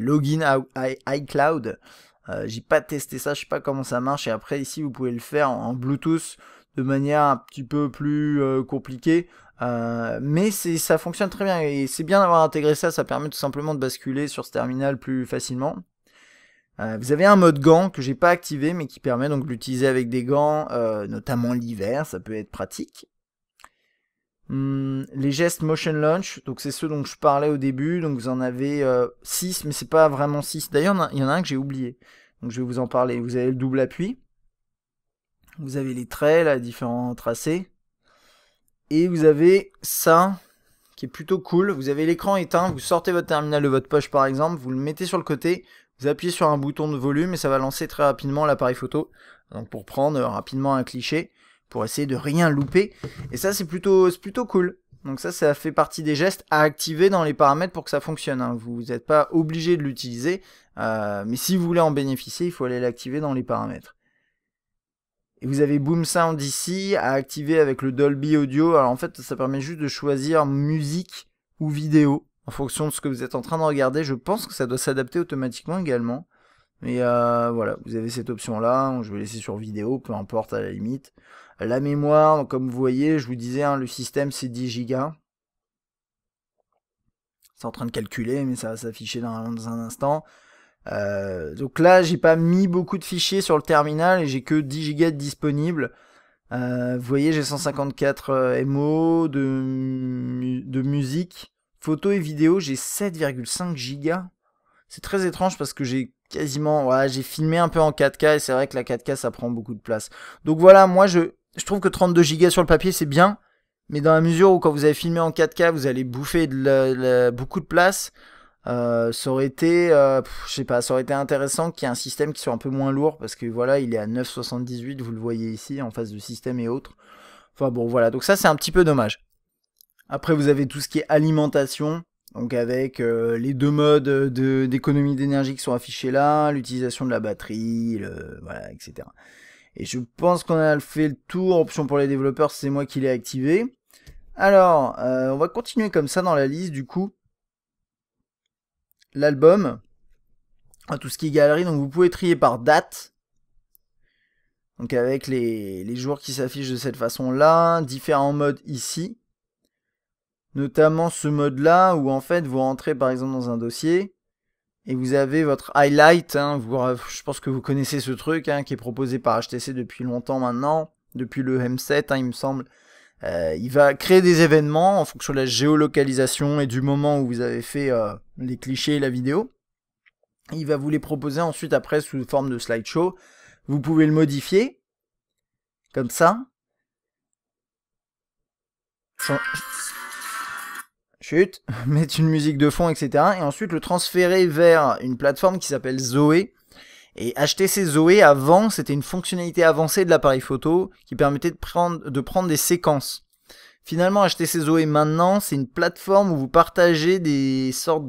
logins iCloud. Euh, j'ai pas testé ça, je sais pas comment ça marche. Et après, ici, vous pouvez le faire en, Bluetooth de manière un petit peu plus compliquée. mais ça fonctionne très bien et c'est bien d'avoir intégré ça, ça permet tout simplement de basculer sur ce terminal plus facilement. Euh, vous avez un mode gant que j'ai pas activé mais qui permet donc l'utiliser avec des gants, euh, notamment l'hiver, ça peut être pratique. Hmm, les gestes motion launch, donc c'est ceux dont je parlais au début, donc vous en avez 6 euh, mais c'est pas vraiment 6. D'ailleurs il y en a un que j'ai oublié, donc je vais vous en parler. Vous avez le double appui, vous avez les traits, les différents tracés, et vous avez ça qui est plutôt cool. Vous avez l'écran éteint, vous sortez votre terminal de votre poche par exemple, vous le mettez sur le côté, vous appuyez sur un bouton de volume et ça va lancer très rapidement l'appareil photo. Donc pour prendre euh, rapidement un cliché, pour essayer de rien louper. Et ça c'est plutôt, plutôt cool. Donc ça, ça fait partie des gestes à activer dans les paramètres pour que ça fonctionne. Hein. Vous n'êtes pas obligé de l'utiliser, euh, mais si vous voulez en bénéficier, il faut aller l'activer dans les paramètres. Et vous avez Boom Sound ici, à activer avec le Dolby Audio. Alors en fait, ça permet juste de choisir musique ou vidéo en fonction de ce que vous êtes en train de regarder. Je pense que ça doit s'adapter automatiquement également. Mais euh, voilà, vous avez cette option-là. Hein, je vais laisser sur vidéo, peu importe à la limite. La mémoire, comme vous voyez, je vous disais, hein, le système c'est 10 Go. C'est en train de calculer, mais ça va s'afficher dans, un instant. Euh, donc là, j'ai pas mis beaucoup de fichiers sur le terminal et j'ai que 10 Go disponibles. Euh, vous voyez, j'ai 154 MO de musique. Photos et vidéos, j'ai 7,5 gigas. C'est très étrange parce que j'ai quasiment, voilà, j'ai filmé un peu en 4K et c'est vrai que la 4K ça prend beaucoup de place. Donc voilà, moi je, je trouve que 32 gigas sur le papier c'est bien, mais dans la mesure où quand vous avez filmé en 4K vous allez bouffer de beaucoup de place, euh, ça aurait été, euh, je sais pas, ça aurait été intéressant qu'il y ait un système qui soit un peu moins lourd parce que voilà, il est à 9,78, vous le voyez ici en face du système et autres. Enfin bon, voilà, donc ça c'est un petit peu dommage. Après, vous avez tout ce qui est alimentation, donc avec euh, les deux modes d'économie d'énergie qui sont affichés là, l'utilisation de la batterie, etc. Et je pense qu'on a fait le tour. Option pour les développeurs, c'est moi qui l'ai activé. Alors, euh, on va continuer comme ça dans la liste. Du coup, l'album, tout ce qui est galerie. Donc vous pouvez trier par date. Donc avec les, les jours qui s'affichent de cette façon là, différents modes ici notamment ce mode-là où en fait vous rentrez par exemple dans un dossier et vous avez votre highlight. Hein, je pense que vous connaissez ce truc hein, qui est proposé par HTC depuis longtemps maintenant, depuis le M7, hein, il me semble. Euh, il va créer des événements en fonction de la géolocalisation et du moment où vous avez fait euh, les clichés et la vidéo. Il va vous les proposer ensuite après sous forme de slideshow. Vous pouvez le modifier. Comme ça chut, mettre une musique de fond, etc. Et ensuite le transférer vers une plateforme qui s'appelle Zoé. Et HTC Zoé, avant, c'était une fonctionnalité avancée de l'appareil photo qui permettait de prendre, des séquences. Finalement, HTC Zoé maintenant, c'est une plateforme où vous partagez des sortes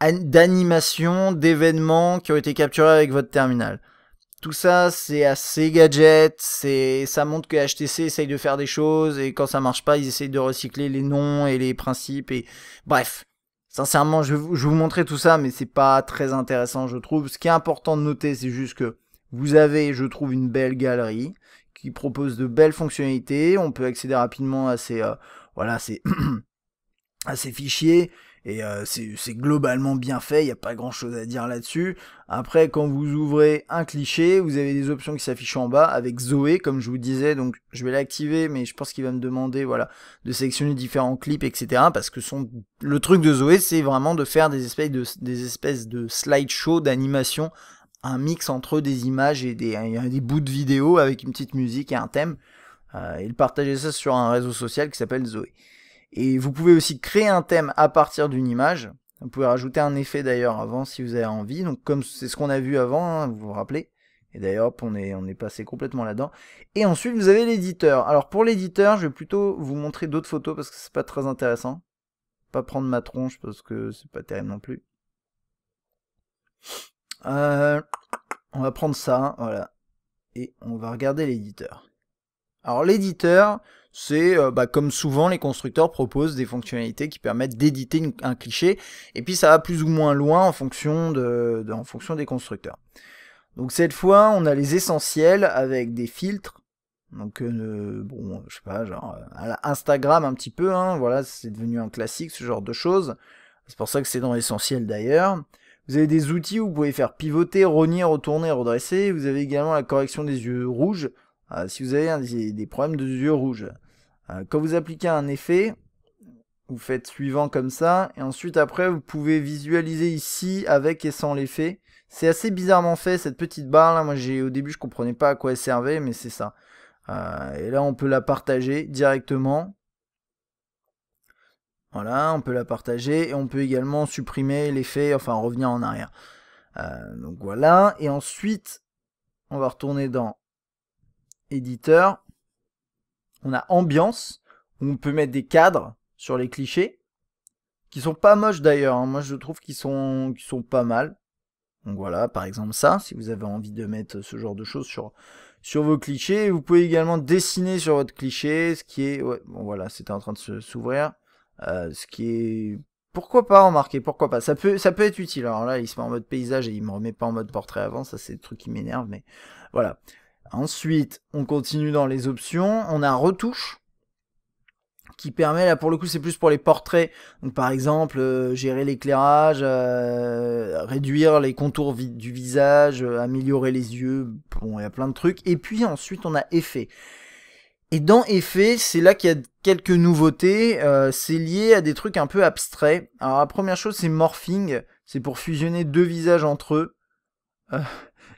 d'animations, d'événements qui ont été capturés avec votre terminal tout ça, c'est assez gadget, c'est, ça montre que HTC essaye de faire des choses et quand ça marche pas, ils essayent de recycler les noms et les principes et bref. Sincèrement, je, je vous montrer tout ça, mais c'est pas très intéressant, je trouve. Ce qui est important de noter, c'est juste que vous avez, je trouve, une belle galerie qui propose de belles fonctionnalités. On peut accéder rapidement à ces, euh, voilà, à ces fichiers. Et euh, c'est globalement bien fait, il n'y a pas grand chose à dire là-dessus. Après, quand vous ouvrez un cliché, vous avez des options qui s'affichent en bas avec Zoé, comme je vous disais. Donc, je vais l'activer, mais je pense qu'il va me demander, voilà, de sélectionner différents clips, etc. Parce que son, le truc de Zoé, c'est vraiment de faire des espèces de, des espèces slideshow d'animation, un mix entre des images et des, des bouts de vidéo avec une petite musique et un thème. Euh, il partageait ça sur un réseau social qui s'appelle Zoé. Et vous pouvez aussi créer un thème à partir d'une image. Vous pouvez rajouter un effet d'ailleurs avant si vous avez envie. Donc comme c'est ce qu'on a vu avant, hein, vous vous rappelez. Et d'ailleurs, on est, on est passé complètement là-dedans. Et ensuite, vous avez l'éditeur. Alors pour l'éditeur, je vais plutôt vous montrer d'autres photos parce que c'est pas très intéressant. Pas prendre ma tronche parce que c'est pas terrible non plus. Euh, on va prendre ça, voilà. Et on va regarder l'éditeur. Alors l'éditeur, c'est euh, bah, comme souvent les constructeurs proposent des fonctionnalités qui permettent d'éditer un cliché, et puis ça va plus ou moins loin en fonction, en fonction des constructeurs. Donc cette fois, on a les essentiels avec des filtres. Donc euh, bon, je sais pas, genre euh, Instagram un petit peu, hein, voilà, c'est devenu un classique ce genre de choses. C'est pour ça que c'est dans l'essentiel d'ailleurs. Vous avez des outils où vous pouvez faire pivoter, rogner, retourner, redresser. Vous avez également la correction des yeux rouges. Ah, si vous avez des problèmes de yeux rouges, euh, quand vous appliquez un effet, vous faites suivant comme ça, et ensuite après vous pouvez visualiser ici avec et sans l'effet. C'est assez bizarrement fait cette petite barre là, moi j'ai au début je comprenais pas à quoi elle servait, mais c'est ça. Euh, et là on peut la partager directement. Voilà, on peut la partager et on peut également supprimer l'effet, enfin revenir en arrière. Euh, donc voilà, et ensuite on va retourner dans éditeur, on a ambiance, où on peut mettre des cadres sur les clichés, qui sont pas moches d'ailleurs, hein. moi je trouve qu'ils sont, sont pas mal. Donc voilà, par exemple ça, si vous avez envie de mettre ce genre de choses sur, sur vos clichés. Vous pouvez également dessiner sur votre cliché, ce qui est... bon voilà, c'était en train de s'ouvrir. Euh, ce qui est... Pourquoi pas remarquer, pourquoi pas. Ça peut, ça peut être utile. Alors là, il se met en mode paysage et il me remet pas en mode portrait avant. Ça, c'est le truc qui m'énerve, mais voilà. Ensuite, on continue dans les options. On a retouche qui permet, là pour le coup c'est plus pour les portraits, donc par exemple euh, gérer l'éclairage, euh, réduire les contours du visage, euh, améliorer les yeux, bon il y a plein de trucs, et puis ensuite on a effet. Et dans effet, c'est là qu'il y a quelques nouveautés, c'est lié à des trucs un peu abstraits. Alors la première chose c'est morphing, c'est pour fusionner deux visages entre eux.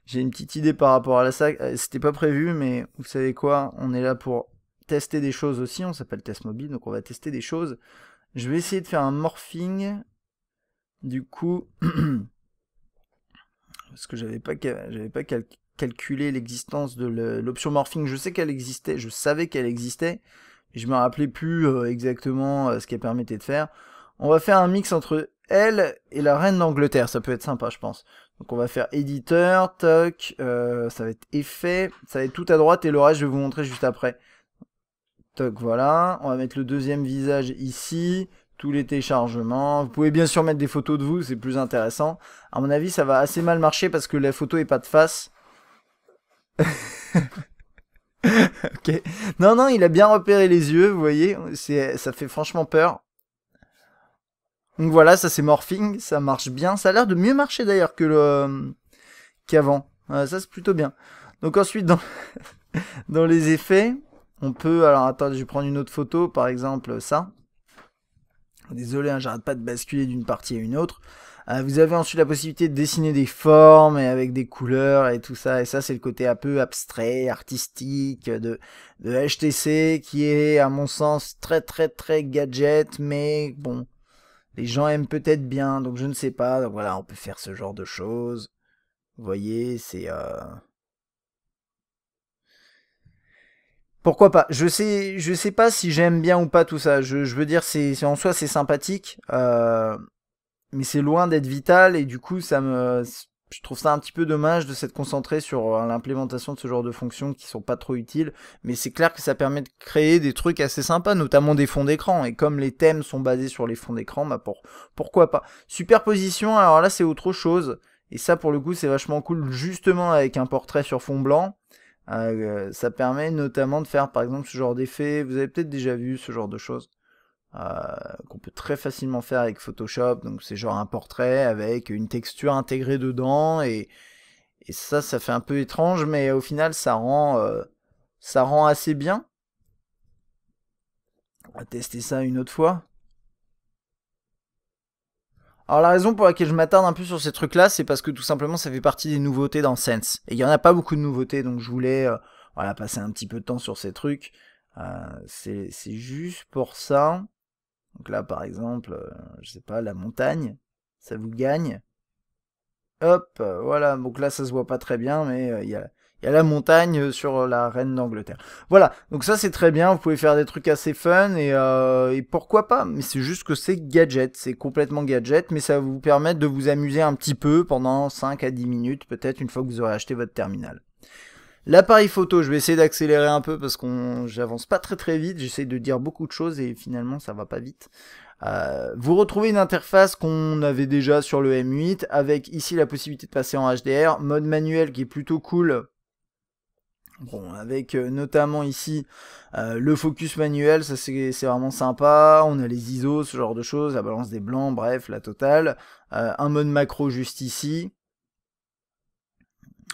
J'ai une petite idée par rapport à la sac. Euh, c'était pas prévu, mais vous savez quoi On est là pour tester des choses aussi. On s'appelle Test Mobile, donc on va tester des choses. Je vais essayer de faire un morphing. Du coup, parce que j'avais pas, j'avais pas calculé l'existence de l'option morphing. Je sais qu'elle existait, je savais qu'elle existait, je me rappelais plus euh, exactement euh, ce qu'elle permettait de faire. On va faire un mix entre elle et la reine d'Angleterre. Ça peut être sympa, je pense. Donc on va faire éditeur, toc, euh, ça va être effet, ça va être tout à droite et le reste je vais vous montrer juste après. Toc, voilà, on va mettre le deuxième visage ici, tous les téléchargements. Vous pouvez bien sûr mettre des photos de vous, c'est plus intéressant. À mon avis, ça va assez mal marcher parce que la photo est pas de face. ok. Non, non, il a bien repéré les yeux, vous voyez. Ça fait franchement peur. Donc voilà, ça c'est morphing, ça marche bien. Ça a l'air de mieux marcher d'ailleurs que le euh, qu'avant. Euh, ça c'est plutôt bien. Donc ensuite dans dans les effets, on peut alors attendez, je vais prendre une autre photo par exemple ça. Désolé, hein, j'arrête pas de basculer d'une partie à une autre. Euh, vous avez ensuite la possibilité de dessiner des formes et avec des couleurs et tout ça. Et ça, c'est le côté un peu abstrait, artistique de, de HTC qui est, à mon sens, très très très gadget, mais bon, les gens aiment peut-être bien, donc je ne sais pas. Donc voilà, on peut faire ce genre de choses. Vous voyez, c'est... Euh, pourquoi pas Je sais, je sais pas si j'aime bien ou pas tout ça. Je, veux dire, c'est en soi c'est sympathique, euh, mais c'est loin d'être vital et du coup ça me, je trouve ça un petit peu dommage de s'être concentré sur euh, l'implémentation de ce genre de fonctions qui sont pas trop utiles, mais c'est clair que ça permet de créer des trucs assez sympas, notamment des fonds d'écran, et comme les thèmes sont basés sur les fonds d'écran, bah, pourquoi pas. Superposition, alors là c'est autre chose, et ça pour le coup c'est vachement cool, justement avec un portrait sur fond blanc, euh, ça permet notamment de faire par exemple ce genre d'effet, vous avez peut-être déjà vu ce genre de choses. Euh, qu'on peut très facilement faire avec Photoshop. Donc c'est genre un portrait avec une texture intégrée dedans et, ça, ça fait un peu étrange, mais au final, ça rend, euh, ça rend assez bien. On va tester ça une autre fois. Alors la raison pour laquelle je m'attarde un peu sur ces trucs-là, c'est parce que tout simplement, ça fait partie des nouveautés dans Sense. Et il n'y en a pas beaucoup de nouveautés, donc je voulais euh, passer un petit peu de temps sur ces trucs. c'est juste pour ça. Donc là, par exemple, euh, je sais pas, la montagne, ça vous gagne. Hop, voilà. Donc là, ça se voit pas très bien, mais euh, il y a la montagne sur euh, la reine d'Angleterre. Voilà, donc ça c'est très bien, vous pouvez faire des trucs assez fun et, et pourquoi pas, mais c'est juste que c'est gadget, c'est complètement gadget, mais ça va vous permettre de vous amuser un petit peu pendant 5 à 10 minutes, peut-être une fois que vous aurez acheté votre terminal. L'appareil photo, je vais essayer d'accélérer un peu parce qu'on j'avance pas très très vite, j'essaie de dire beaucoup de choses et finalement ça va pas vite. Euh, vous retrouvez une interface qu'on avait déjà sur le M8 avec ici la possibilité de passer en HDR, mode manuel qui est plutôt cool. Bon, avec euh, notamment ici euh, le focus manuel, ça c'est vraiment sympa. On a les ISO, ce genre de choses, la balance des blancs, bref, la totale. un mode macro juste ici.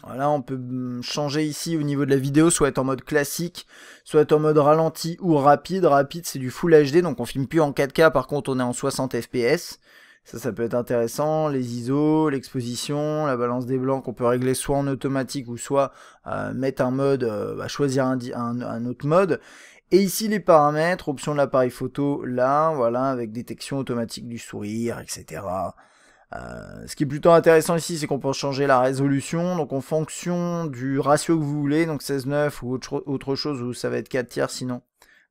Voilà, on peut mm, changer ici au niveau de la vidéo, soit être en mode classique, soit en mode ralenti ou rapide. Rapide, c'est du Full HD, donc on filme plus en 4K, par contre on est en 60 fps. Ça, ça peut être intéressant. Les ISO, l'exposition, la balance des blancs qu'on peut régler soit en automatique ou soit euh, mettre un mode, euh, bah, choisir un, un autre mode. Et ici les paramètres, option de l'appareil photo, là, voilà, avec détection automatique du sourire, etc. Euh, ce qui est plutôt intéressant ici, c'est qu'on peut changer la résolution, donc en fonction du ratio que vous voulez, donc 16-9 ou autre, autre, chose où ça va être 4 tiers sinon.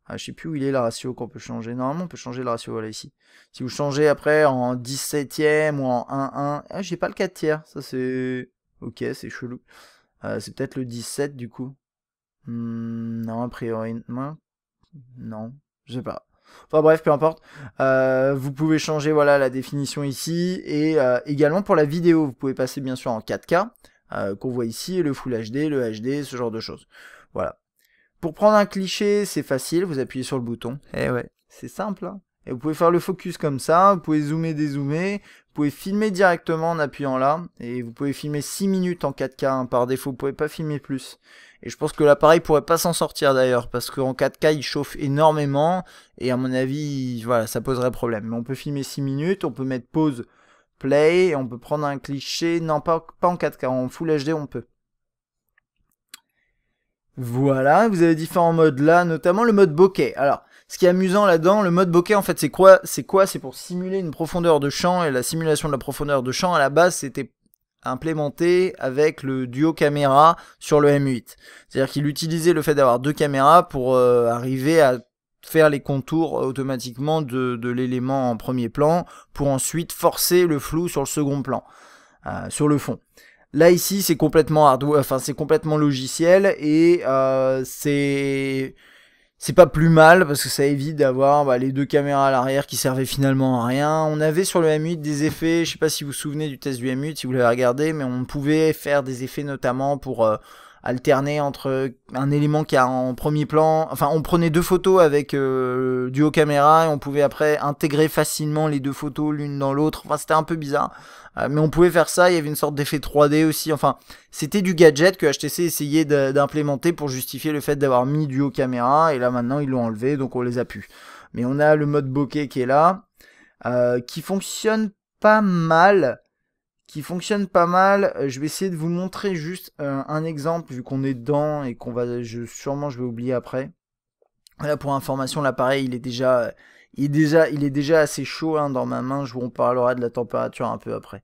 Ah, je sais plus où il est le ratio qu'on peut changer. Normalement, on peut changer le ratio, voilà, ici. Si vous changez après en 17ème ou en 1-1, ah, j'ai pas le 4 tiers, ça c'est... Ok, c'est chelou. Euh, c'est peut-être le 17 du coup. Hmm, non, a priori, non, je sais pas. Enfin bref, peu importe. Euh, vous pouvez changer voilà la définition ici et euh, également pour la vidéo, vous pouvez passer bien sûr en 4K euh, qu'on voit ici, le Full HD, le HD, ce genre de choses. Voilà. Pour prendre un cliché, c'est facile, vous appuyez sur le bouton. Eh ouais, c'est simple. Hein. et vous pouvez faire le focus comme ça, vous pouvez zoomer, dézoomer, vous pouvez filmer directement en appuyant là et vous pouvez filmer 6 minutes en 4K hein. par défaut, vous pouvez pas filmer plus. Et je pense que l'appareil pourrait pas s'en sortir d'ailleurs parce qu'en 4K il chauffe énormément et à mon avis voilà ça poserait problème. Mais on peut filmer 6 minutes, on peut mettre pause, play, on peut prendre un cliché, non pas, pas en 4K, en Full HD on peut. Voilà, vous avez différents modes là, notamment le mode bokeh. Alors, ce qui est amusant là-dedans, le mode bokeh, en fait, c'est quoi C'est quoi C'est pour simuler une profondeur de champ, et la simulation de la profondeur de champ, à la base, c'était implémenté avec le duo caméra sur le M8. C'est-à-dire qu'il utilisait le fait d'avoir deux caméras pour euh, arriver à faire les contours automatiquement de, l'élément en premier plan pour ensuite forcer le flou sur le second plan, euh, sur le fond. Là ici c'est complètement hardware, enfin c'est complètement logiciel et euh, c'est c'est pas plus mal parce que ça évite d'avoir bah, les deux caméras à l'arrière qui servaient finalement à rien. On avait sur le M8 des effets, je sais pas si vous vous souvenez du test du M8 si vous l'avez regardé, mais on pouvait faire des effets notamment pour euh, alterner entre un élément qui a en premier plan, enfin on prenait deux photos avec euh, du haut caméra et on pouvait après intégrer facilement les deux photos l'une dans l'autre. Enfin c'était un peu bizarre, euh, mais on pouvait faire ça. Il y avait une sorte d'effet 3D aussi. Enfin c'était du gadget que HTC essayait d'implémenter pour justifier le fait d'avoir mis du haut caméra et là maintenant ils l'ont enlevé donc on les a pu. Mais on a le mode bokeh qui est là, euh, qui fonctionne pas mal fonctionne pas mal. Euh, je vais essayer de vous montrer juste euh, un, exemple vu qu'on est dedans et qu'on va, je, sûrement je vais oublier après. Là pour information, l'appareil il est déjà, euh, il est déjà, il est déjà assez chaud hein, dans ma main. Je vous en parlera de la température un peu après.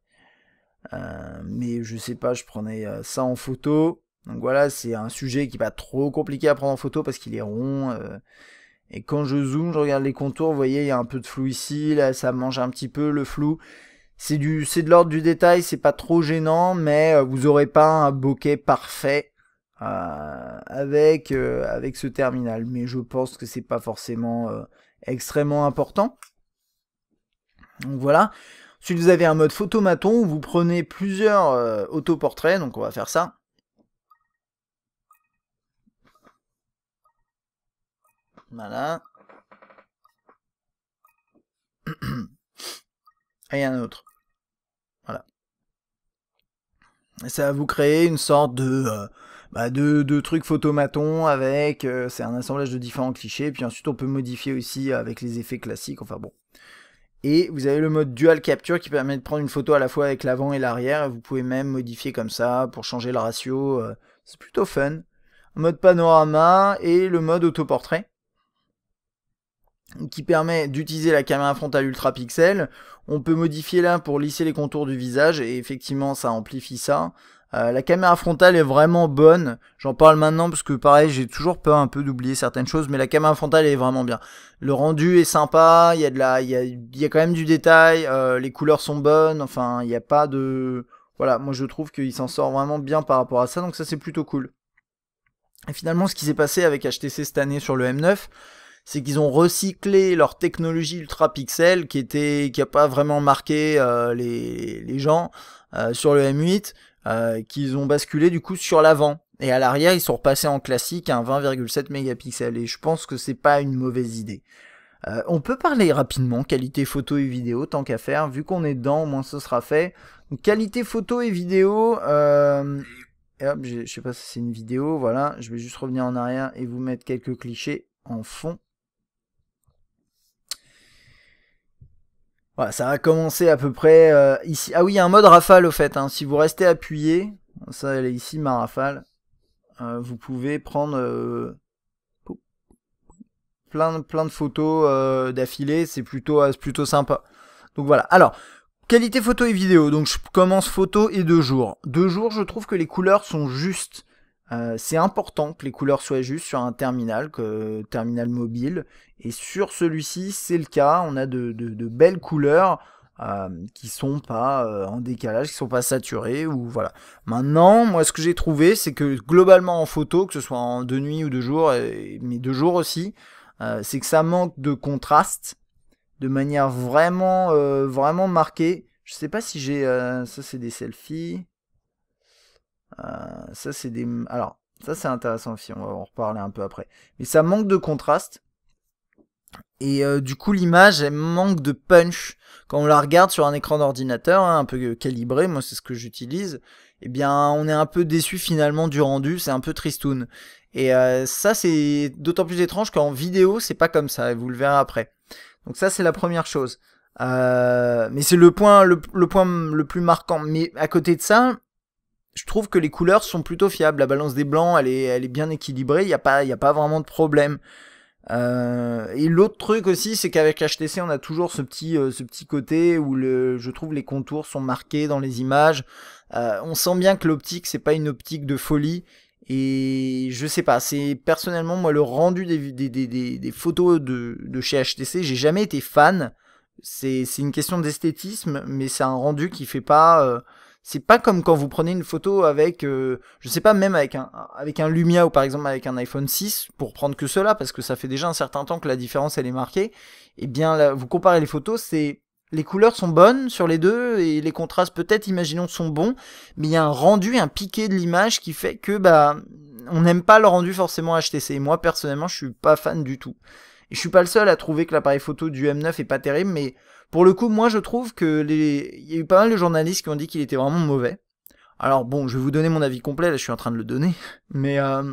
mais je sais pas, je prenais ça en photo. Donc voilà, c'est un sujet qui va trop compliqué à prendre en photo parce qu'il est rond. et quand je zoome, je regarde les contours, vous voyez, il y a un peu de flou ici, là ça mange un petit peu le flou. C'est du, c'est de l'ordre du détail, c'est pas trop gênant, mais euh, vous aurez pas un bokeh parfait euh, avec euh, avec ce terminal. Mais je pense que c'est pas forcément extrêmement important. Donc voilà. Si vous avez un mode photomaton, vous prenez plusieurs autoportraits. Donc on va faire ça. Voilà. Et un autre. ça va vous créer une sorte de, euh, bah, de, de, truc photomaton avec, euh, c'est un assemblage de différents clichés, puis ensuite on peut modifier aussi avec les effets classiques, enfin bon. Et vous avez le mode dual capture qui permet de prendre une photo à la fois avec l'avant et l'arrière, vous pouvez même modifier comme ça pour changer le ratio, euh, c'est plutôt fun. Mode panorama et le mode autoportrait qui permet d'utiliser la caméra frontale ultra pixel. On peut modifier là pour lisser les contours du visage et effectivement ça amplifie ça. Euh, la caméra frontale est vraiment bonne. J'en parle maintenant parce que pareil, j'ai toujours peur un peu d'oublier certaines choses, mais la caméra frontale est vraiment bien. Le rendu est sympa, il y a de la, il y a, quand même du détail, euh, les couleurs sont bonnes, enfin, il n'y a pas de, voilà, moi je trouve qu'il s'en sort vraiment bien par rapport à ça, donc ça c'est plutôt cool. Et finalement, ce qui s'est passé avec HTC cette année sur le M9, c'est qu'ils ont recyclé leur technologie ultra pixel qui était qui a pas vraiment marqué euh, les, les, gens euh, sur le M8 euh, qu'ils ont basculé du coup sur l'avant et à l'arrière ils sont repassés en classique à un 20,7 mégapixels et je pense que c'est pas une mauvaise idée. on peut parler rapidement qualité photo et vidéo tant qu'à faire vu qu'on est dedans au moins ce sera fait. qualité photo et vidéo je, je sais pas si c'est une vidéo, voilà, je vais juste revenir en arrière et vous mettre quelques clichés en fond. Voilà, ça a commencé à peu près euh, ici. Ah oui, il y a un mode rafale au fait. Hein. Si vous restez appuyé, ça elle est ici ma rafale, euh, vous pouvez prendre euh, plein, plein de photos d'affilée. C'est plutôt, plutôt sympa. Donc voilà. Alors, qualité photo et vidéo. Donc je commence photo et deux jours. Deux jours, je trouve que les couleurs sont justes. Euh, c'est important que les couleurs soient justes sur un terminal, que, terminal mobile. Et sur celui-ci, c'est le cas. On a de, belles couleurs euh, qui sont pas euh, en décalage, qui sont pas saturées. Ou voilà. Maintenant, moi, ce que j'ai trouvé, c'est que globalement en photo, que ce soit en de nuit ou de jour, mais de jour aussi, euh, c'est que ça manque de contraste de manière vraiment, vraiment marquée. Je sais pas si j'ai... ça, c'est des selfies. Euh, ça, c'est des. Alors, ça, c'est intéressant aussi, on va en reparler un peu après. Mais ça manque de contraste. Et euh, du coup, l'image, elle manque de punch. Quand on la regarde sur un écran d'ordinateur, hein, un peu euh, calibré, moi c'est ce que j'utilise, eh bien, on est un peu déçu finalement du rendu, c'est un peu tristoun. Et ça, c'est d'autant plus étrange qu'en vidéo, c'est pas comme ça, et vous le verrez après. Donc ça, c'est la première chose. mais c'est le point, le, point le plus marquant. Mais à côté de ça, je trouve que les couleurs sont plutôt fiables. La balance des blancs, elle est, elle est bien équilibrée. Il n'y a, pas, a pas vraiment de problème. Euh, et l'autre truc aussi, c'est qu'avec HTC, on a toujours ce petit, euh, ce petit côté où le, je trouve les contours sont marqués dans les images. Euh, on sent bien que l'optique, c'est pas une optique de folie. Et je sais pas, c'est personnellement, moi, le rendu des, des, photos de, chez HTC, j'ai jamais été fan. C'est une question d'esthétisme, mais c'est un rendu qui fait pas c'est pas comme quand vous prenez une photo avec, euh, je sais pas, même avec un, avec un Lumia ou par exemple avec un iPhone 6, pour prendre que cela, parce que ça fait déjà un certain temps que la différence elle est marquée. Et eh bien là, vous comparez les photos, c'est les couleurs sont bonnes sur les deux et les contrastes peut-être, imaginons, sont bons, mais il y a un rendu, un piqué de l'image qui fait que bah on n'aime pas le rendu forcément HTC. Moi personnellement, je suis pas fan du tout je suis pas le seul à trouver que l'appareil photo du M9 est pas terrible, mais pour le coup, moi je trouve que les... il y a eu pas mal de journalistes qui ont dit qu'il était vraiment mauvais. Alors bon, je vais vous donner mon avis complet, là je suis en train de le donner, mais euh,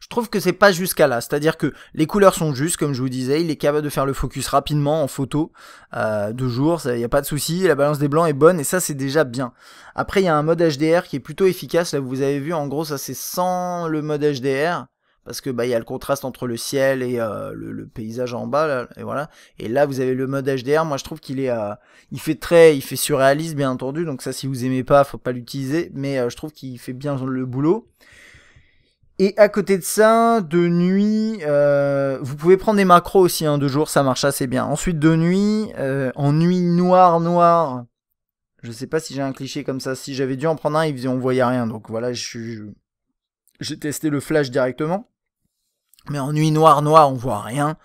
je trouve que c'est pas jusqu'à là, c'est-à-dire que les couleurs sont justes, comme je vous disais, il est capable de faire le focus rapidement en photo, euh, de jour, il n'y a pas de souci, la balance des blancs est bonne, et ça c'est déjà bien. Après il y a un mode HDR qui est plutôt efficace, là vous avez vu en gros ça c'est sans le mode HDR, parce que bah il y a le contraste entre le ciel et euh, le, paysage en bas et voilà et là vous avez le mode HDR moi je trouve qu'il est à... Euh, il fait très il fait surréaliste bien entendu donc ça si vous aimez pas faut pas l'utiliser mais euh, je trouve qu'il fait bien le boulot et à côté de ça, de nuit, vous pouvez prendre des macros aussi, hein, de jour ça marche assez bien. Ensuite de nuit, en nuit noire, noire, je sais pas si j'ai un cliché comme ça, si j'avais dû en prendre un, il ne on voyait rien, donc voilà, je J'ai testé le flash directement. Mais en nuit noire noire, on voit rien.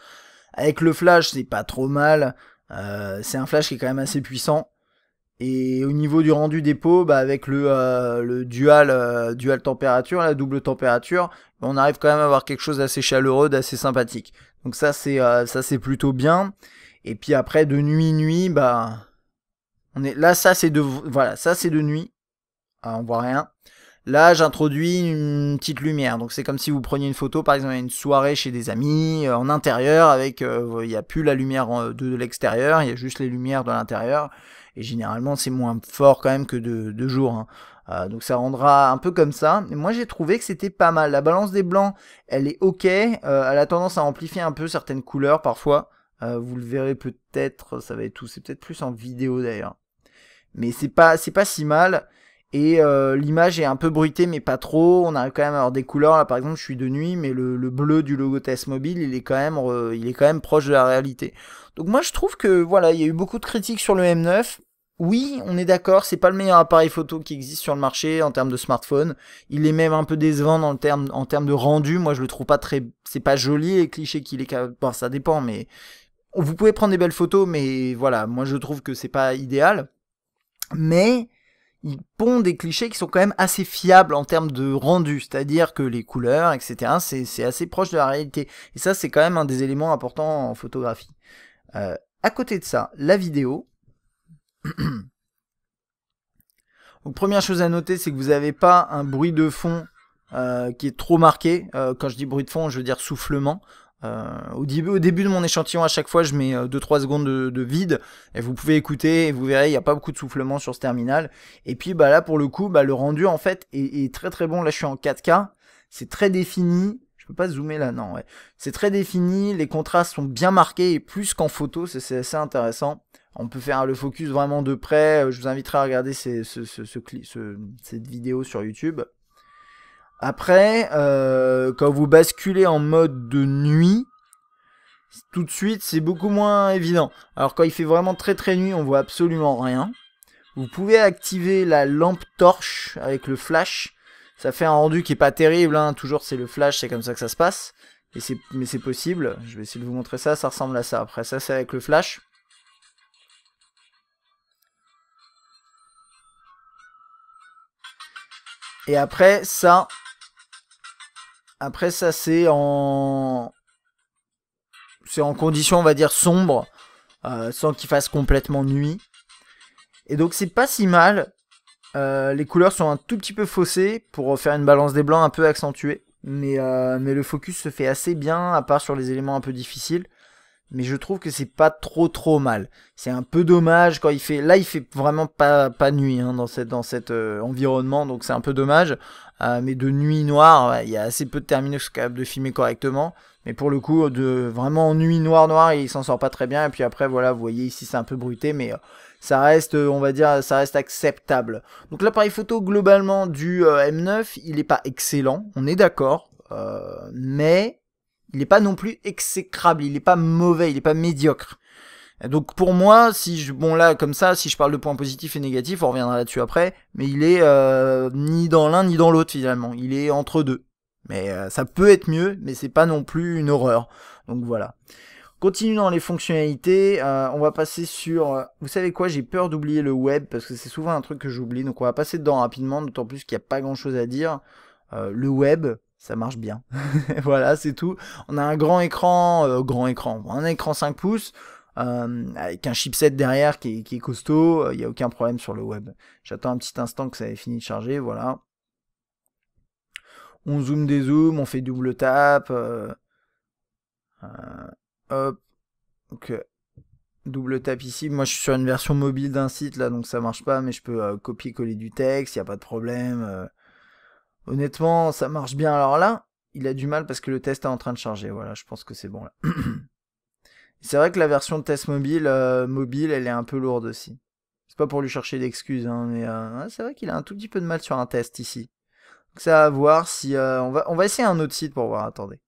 Avec le flash, c'est pas trop mal. Euh, c'est un flash qui est quand même assez puissant. Et au niveau du rendu dépôt, bah avec le, euh, dual, euh, dual température, la double température, on arrive quand même à avoir quelque chose d'assez chaleureux, d'assez sympathique. Donc ça c'est ça c'est plutôt bien. Et puis après de nuit nuit, bah on est là ça c'est de voilà ça c'est de nuit, ah, on voit rien. Là, j'introduis une petite lumière. Donc, c'est comme si vous preniez une photo, par exemple, une soirée chez des amis, euh, en intérieur, avec, euh, il n'y a plus la lumière euh, de, l'extérieur, il y a juste les lumières de l'intérieur. Et généralement, c'est moins fort quand même que de, jour. Hein. donc, ça rendra un peu comme ça. mais moi, j'ai trouvé que c'était pas mal. La balance des blancs, elle est ok. elle a tendance à amplifier un peu certaines couleurs parfois. vous le verrez peut-être, ça va être tout. C'est peut-être plus en vidéo d'ailleurs. Mais c'est pas, c'est pas si mal. Et euh, l'image est un peu bruitée, mais pas trop. On arrive quand même à avoir des couleurs. Là, par exemple, je suis de nuit, mais le, bleu du logo Test Mobile, il est quand même, il est quand même proche de la réalité. Donc moi, je trouve que voilà, il y a eu beaucoup de critiques sur le M9. Oui, on est d'accord, c'est pas le meilleur appareil photo qui existe sur le marché en termes de smartphone. Il est même un peu décevant dans le terme, en termes de rendu. Moi, je le trouve pas très, c'est pas joli et cliché qu'il est. Bon, ça dépend, mais vous pouvez prendre des belles photos, mais voilà, moi je trouve que c'est pas idéal. Mais il pond des clichés qui sont quand même assez fiables en termes de rendu, c'est-à-dire que les couleurs, etc., c'est assez proche de la réalité. Et ça, c'est quand même un des éléments importants en photographie. Euh, à côté de ça, la vidéo. première chose à noter, c'est que vous n'avez pas un bruit de fond euh, qui est trop marqué. Euh, quand je dis bruit de fond, je veux dire soufflement. Euh, au, début, au début de mon échantillon, à chaque fois, je mets 2-3 euh, secondes de, vide. Et vous pouvez écouter et vous verrez, il n'y a pas beaucoup de soufflement sur ce terminal. Et puis bah, là, pour le coup, bah, le rendu en fait est, très très bon. Là, je suis en 4K. C'est très défini. Je peux pas zoomer là, non. Ouais. C'est très défini. Les contrastes sont bien marqués et plus qu'en photo, c'est assez intéressant. On peut faire le focus vraiment de près. Euh, je vous inviterai à regarder ce, cette vidéo sur YouTube. Après, euh, quand vous basculez en mode de nuit, tout de suite, c'est beaucoup moins évident. Alors quand il fait vraiment très très nuit, on voit absolument rien. Vous pouvez activer la lampe torche avec le flash. Ça fait un rendu qui est pas terrible, hein. toujours c'est le flash, c'est comme ça que ça se passe. mais c'est possible, je vais essayer de vous montrer ça, ça ressemble à ça. Après ça c'est avec le flash. Et après ça, après, ça, c'est en. C'est en condition, on va dire, sombre, euh, sans qu'il fasse complètement nuit. Et donc, c'est pas si mal. Euh, les couleurs sont un tout petit peu faussées pour faire une balance des blancs un peu accentuée. Mais, euh, mais le focus se fait assez bien, à part sur les éléments un peu difficiles mais je trouve que c'est pas trop trop mal. C'est un peu dommage quand il fait là il fait vraiment pas pas nuit hein, dans cette dans cet euh, environnement donc c'est un peu dommage. Euh, mais de nuit noire il y a assez peu de terminaux qui sont capables de filmer correctement. Mais pour le coup de vraiment en nuit noire noire il s'en sort pas très bien et puis après voilà vous voyez ici c'est un peu bruté mais euh, ça reste on va dire ça reste acceptable. Donc l'appareil photo globalement du M9 il est pas excellent on est d'accord mais il n'est pas non plus exécrable, il n'est pas mauvais, il n'est pas médiocre. Donc pour moi, si je, bon là comme ça, si je parle de points positifs et négatifs, on reviendra là-dessus après, mais il est euh, ni dans l'un ni dans l'autre finalement, il est entre deux. Mais euh, ça peut être mieux, mais c'est pas non plus une horreur. Donc voilà. Continuons dans les fonctionnalités, euh, on va passer sur... Vous savez quoi, j'ai peur d'oublier le web, parce que c'est souvent un truc que j'oublie, donc on va passer dedans rapidement, d'autant plus qu'il n'y a pas grand-chose à dire. le web, ça marche bien. voilà, c'est tout. On a un grand écran, euh, grand écran, un écran 5 pouces. Euh, avec un chipset derrière qui est, costaud, il euh, n'y a aucun problème sur le web. J'attends un petit instant que ça ait fini de charger, voilà. On zoom des zooms, on fait double tap. hop. double tap ici. Moi, je suis sur une version mobile d'un site là, donc ça marche pas, mais je peux copier-coller du texte, il n'y a pas de problème. Honnêtement, ça marche bien. Alors là, il a du mal parce que le test est en train de charger. Voilà, je pense que c'est bon là. c'est vrai que la version de test mobile, euh, mobile, elle est un peu lourde aussi. C'est pas pour lui chercher d'excuses, hein, mais euh, c'est vrai qu'il a un tout petit peu de mal sur un test ici. Donc ça à voir si... Euh, on, va, on va essayer un autre site pour voir, attendez.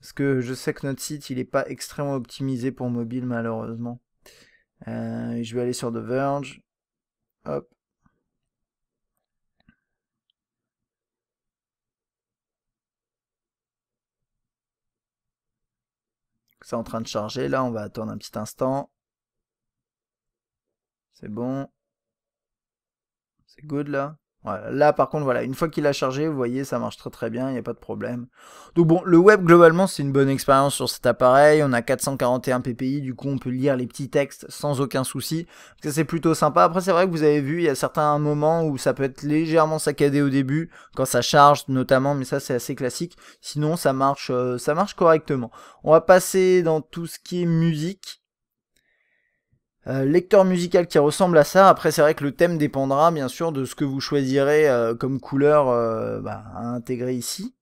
Parce que je sais que notre site, il est pas extrêmement optimisé pour mobile, malheureusement. je vais aller sur The Verge. Hop. en train de charger. Là, on va attendre un petit instant. C'est bon. C'est good là. Là, par contre, voilà, une fois qu'il a chargé, vous voyez, ça marche très très bien, il n'y a pas de problème. Donc bon, le web, globalement, c'est une bonne expérience sur cet appareil. On a 441 ppi, du coup, on peut lire les petits textes sans aucun souci. Ça, c'est plutôt sympa. Après, c'est vrai que vous avez vu, il y a certains moments où ça peut être légèrement saccadé au début, quand ça charge notamment, mais ça, c'est assez classique. Sinon, ça marche, euh, ça marche correctement. On va passer dans tout ce qui est musique. Euh, lecteur musical qui ressemble à ça. Après, c'est vrai que le thème dépendra bien sûr de ce que vous choisirez euh, comme couleur euh, bah, à intégrer ici.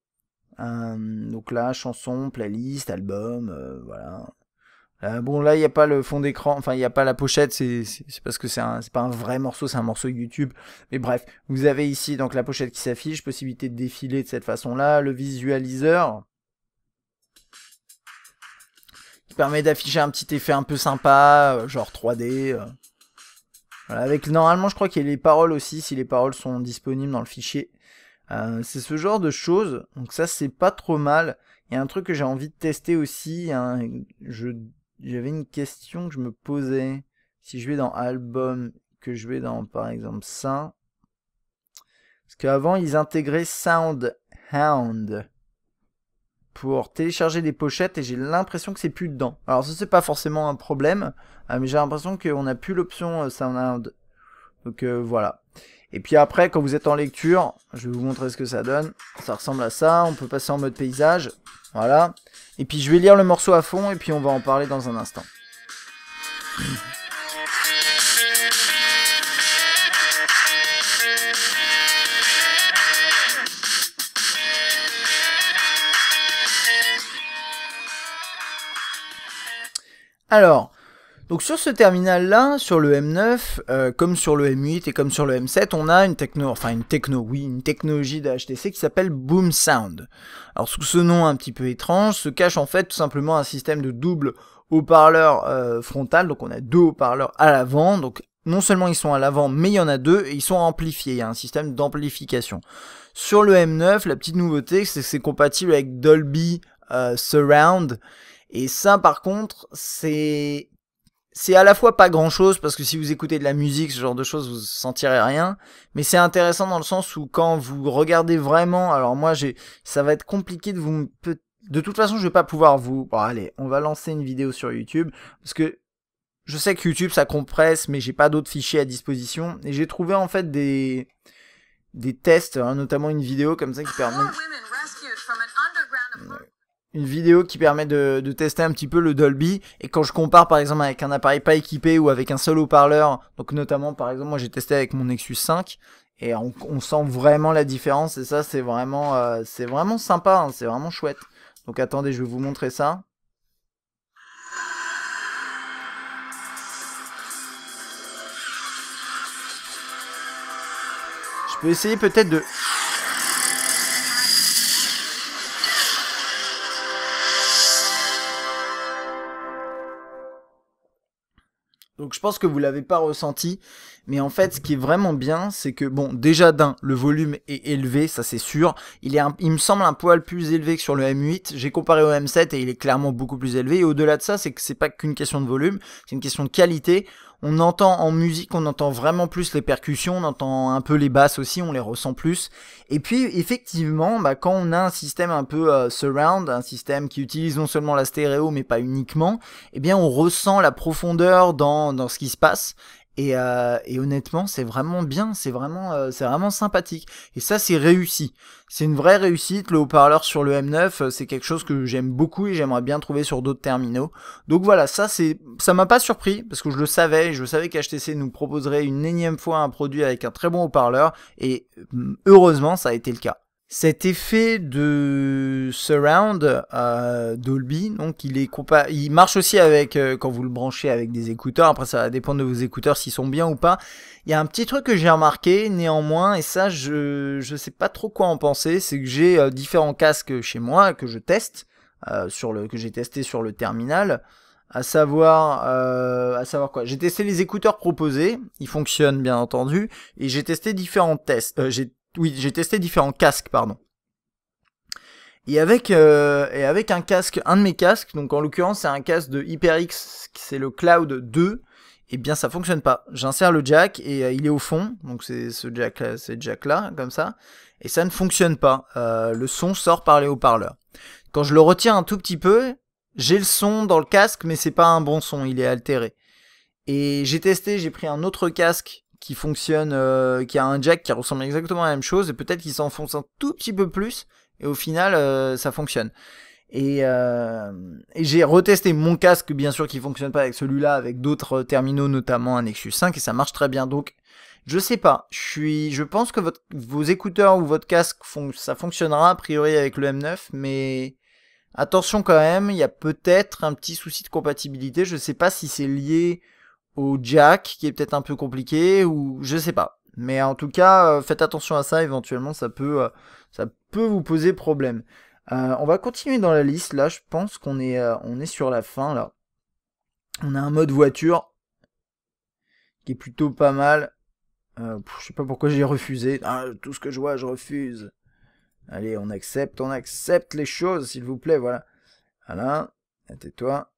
donc là, chanson, playlist, album, voilà. bon, là, il n'y a pas le fond d'écran, enfin, il n'y a pas la pochette, c'est parce que c'est pas un vrai morceau, c'est un morceau YouTube. Mais bref, vous avez ici donc la pochette qui s'affiche, possibilité de défiler de cette façon-là, le visualiseur permet d'afficher un petit effet un peu sympa, euh, genre 3D. Euh. avec normalement, je crois qu'il y a les paroles aussi, si les paroles sont disponibles dans le fichier. Euh, c'est ce genre de choses. Donc ça, c'est pas trop mal. Il y a un truc que j'ai envie de tester aussi. Je j'avais une question que je me posais. Si je vais dans album, que je vais dans par exemple ça. Parce qu'avant, ils intégraient sound hound pour télécharger des pochettes et j'ai l'impression que c'est plus dedans. Alors ça c'est pas forcément un problème, hein, mais j'ai l'impression qu'on n'a plus l'option sound euh, Donc euh, voilà. Et puis après quand vous êtes en lecture, je vais vous montrer ce que ça donne. Ça ressemble à ça, on peut passer en mode paysage. Voilà. Et puis je vais lire le morceau à fond et puis on va en parler dans un instant. Alors, donc sur ce terminal-là, sur le M9, euh, comme sur le M8 et comme sur le M7, on a une techno, enfin une techno, oui, une technologie d'HTC qui s'appelle Boom Sound. Alors sous ce nom un petit peu étrange, se cache en fait tout simplement un système de double haut-parleur euh, frontal, donc on a deux haut-parleurs à l'avant, donc non seulement ils sont à l'avant, mais il y en a deux et ils sont amplifiés. Il y a un système d'amplification. Sur le M9, la petite nouveauté, c'est que c'est compatible avec Dolby euh, Surround et ça, par contre, c'est c'est à la fois pas grand chose parce que si vous écoutez de la musique, ce genre de choses, vous sentirez rien. Mais c'est intéressant dans le sens où quand vous regardez vraiment, alors moi j'ai, ça va être compliqué de vous, de toute façon je vais pas pouvoir vous, bon allez, on va lancer une vidéo sur YouTube parce que je sais que YouTube ça compresse, mais j'ai pas d'autres fichiers à disposition et j'ai trouvé en fait des des tests, hein, notamment une vidéo comme ça qui permet une vidéo qui permet de, tester un petit peu le Dolby. Et quand je compare par exemple avec un appareil pas équipé ou avec un seul haut-parleur, donc notamment par exemple moi j'ai testé avec mon Nexus 5 et on, sent vraiment la différence et ça c'est vraiment euh, c'est vraiment sympa, hein, c'est vraiment chouette. Donc attendez, je vais vous montrer ça. Je peux essayer peut-être de Donc je pense que vous l'avez pas ressenti, mais en fait ce qui est vraiment bien, c'est que bon déjà d'un le volume est élevé, ça c'est sûr. Il est il me semble un poil plus élevé que sur le M8. J'ai comparé au M7 et il est clairement beaucoup plus élevé. Et au-delà de ça, c'est que c'est pas qu'une question de volume, c'est une question de qualité on entend en musique, on entend vraiment plus les percussions, on entend un peu les basses aussi, on les ressent plus. Et puis effectivement, bah, quand on a un système un peu euh, surround, un système qui utilise non seulement la stéréo mais pas uniquement, eh bien on ressent la profondeur dans, dans ce qui se passe. Euh, et, honnêtement, c'est vraiment bien, c'est vraiment, euh, c'est vraiment sympathique. Et ça, c'est réussi. C'est une vraie réussite. Le haut-parleur sur le M9, euh, c'est quelque chose que j'aime beaucoup et j'aimerais bien trouver sur d'autres terminaux. Donc voilà, ça, c'est, ça m'a pas surpris parce que je le savais. Je savais qu'HTC nous proposerait une énième fois un produit avec un très bon haut-parleur et hum, heureusement, ça a été le cas. Cet effet de surround euh, Dolby, donc il est il marche aussi avec euh, quand vous le branchez avec des écouteurs. Après, ça va dépendre de vos écouteurs s'ils sont bien ou pas. Il y a un petit truc que j'ai remarqué néanmoins, et ça, je je sais pas trop quoi en penser. C'est que j'ai euh, différents casques chez moi que je teste euh, sur le que j'ai testé sur le terminal. À savoir, à savoir quoi J'ai testé les écouteurs proposés, ils fonctionnent bien entendu, et j'ai testé différents tests. j'ai oui, j'ai testé différents casques, pardon. Et avec, euh, et avec un casque, un de mes casques, donc en l'occurrence c'est un casque de HyperX, c'est le Cloud 2, et eh bien ça fonctionne pas. J'insère le jack et euh, il est au fond, donc c'est ce jack là, euh, c'est jack là, comme ça, et ça ne fonctionne pas. le son sort par les haut-parleurs. Quand je le retire un tout petit peu, j'ai le son dans le casque, mais c'est pas un bon son, il est altéré. Et j'ai testé, j'ai pris un autre casque qui fonctionne, euh, qui a un jack qui ressemble exactement à la même chose, et peut-être qu'il s'enfonce un tout petit peu plus, et au final, euh, ça fonctionne. Euh, et, j'ai retesté mon casque, bien sûr, qui fonctionne pas avec celui-là, avec d'autres terminaux, notamment un Nexus 5, et ça marche très bien. Donc, je sais pas. Je suis, je pense que votre, vos écouteurs ou votre casque, ça fonctionnera a priori avec le M9, mais attention quand même, il y a peut-être un petit souci de compatibilité. Je sais pas si c'est lié jack qui est peut-être un peu compliqué ou je sais pas. Mais en tout cas, euh, faites attention à ça, éventuellement ça peut, euh, ça peut vous poser problème. Euh, on va continuer dans la liste, là je pense qu'on est, on est sur la fin là. On a un mode voiture qui est plutôt pas mal. je sais pas pourquoi j'ai refusé. Ah, tout ce que je vois, je refuse. Allez, on accepte, on accepte les choses, s'il vous plaît, voilà. Voilà, tais-toi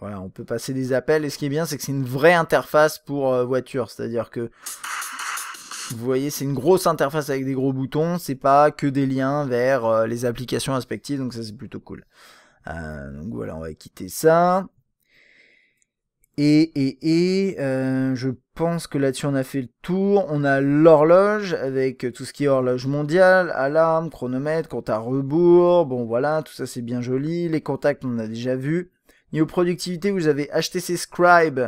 voilà, on peut passer des appels. Et ce qui est bien, c'est que c'est une vraie interface pour euh, voiture. C'est-à-dire que vous voyez, c'est une grosse interface avec des gros boutons. C'est pas que des liens vers euh, les applications respectives. Donc ça, c'est plutôt cool. Euh, donc voilà, on va quitter ça. Et, et, et je pense que là-dessus on a fait le tour. On a l'horloge avec tout ce qui est horloge mondiale, alarme, chronomètre, compte à rebours. Bon voilà, tout ça c'est bien joli. Les contacts on a déjà vu. Niveau productivité, vous avez HTC Scribe,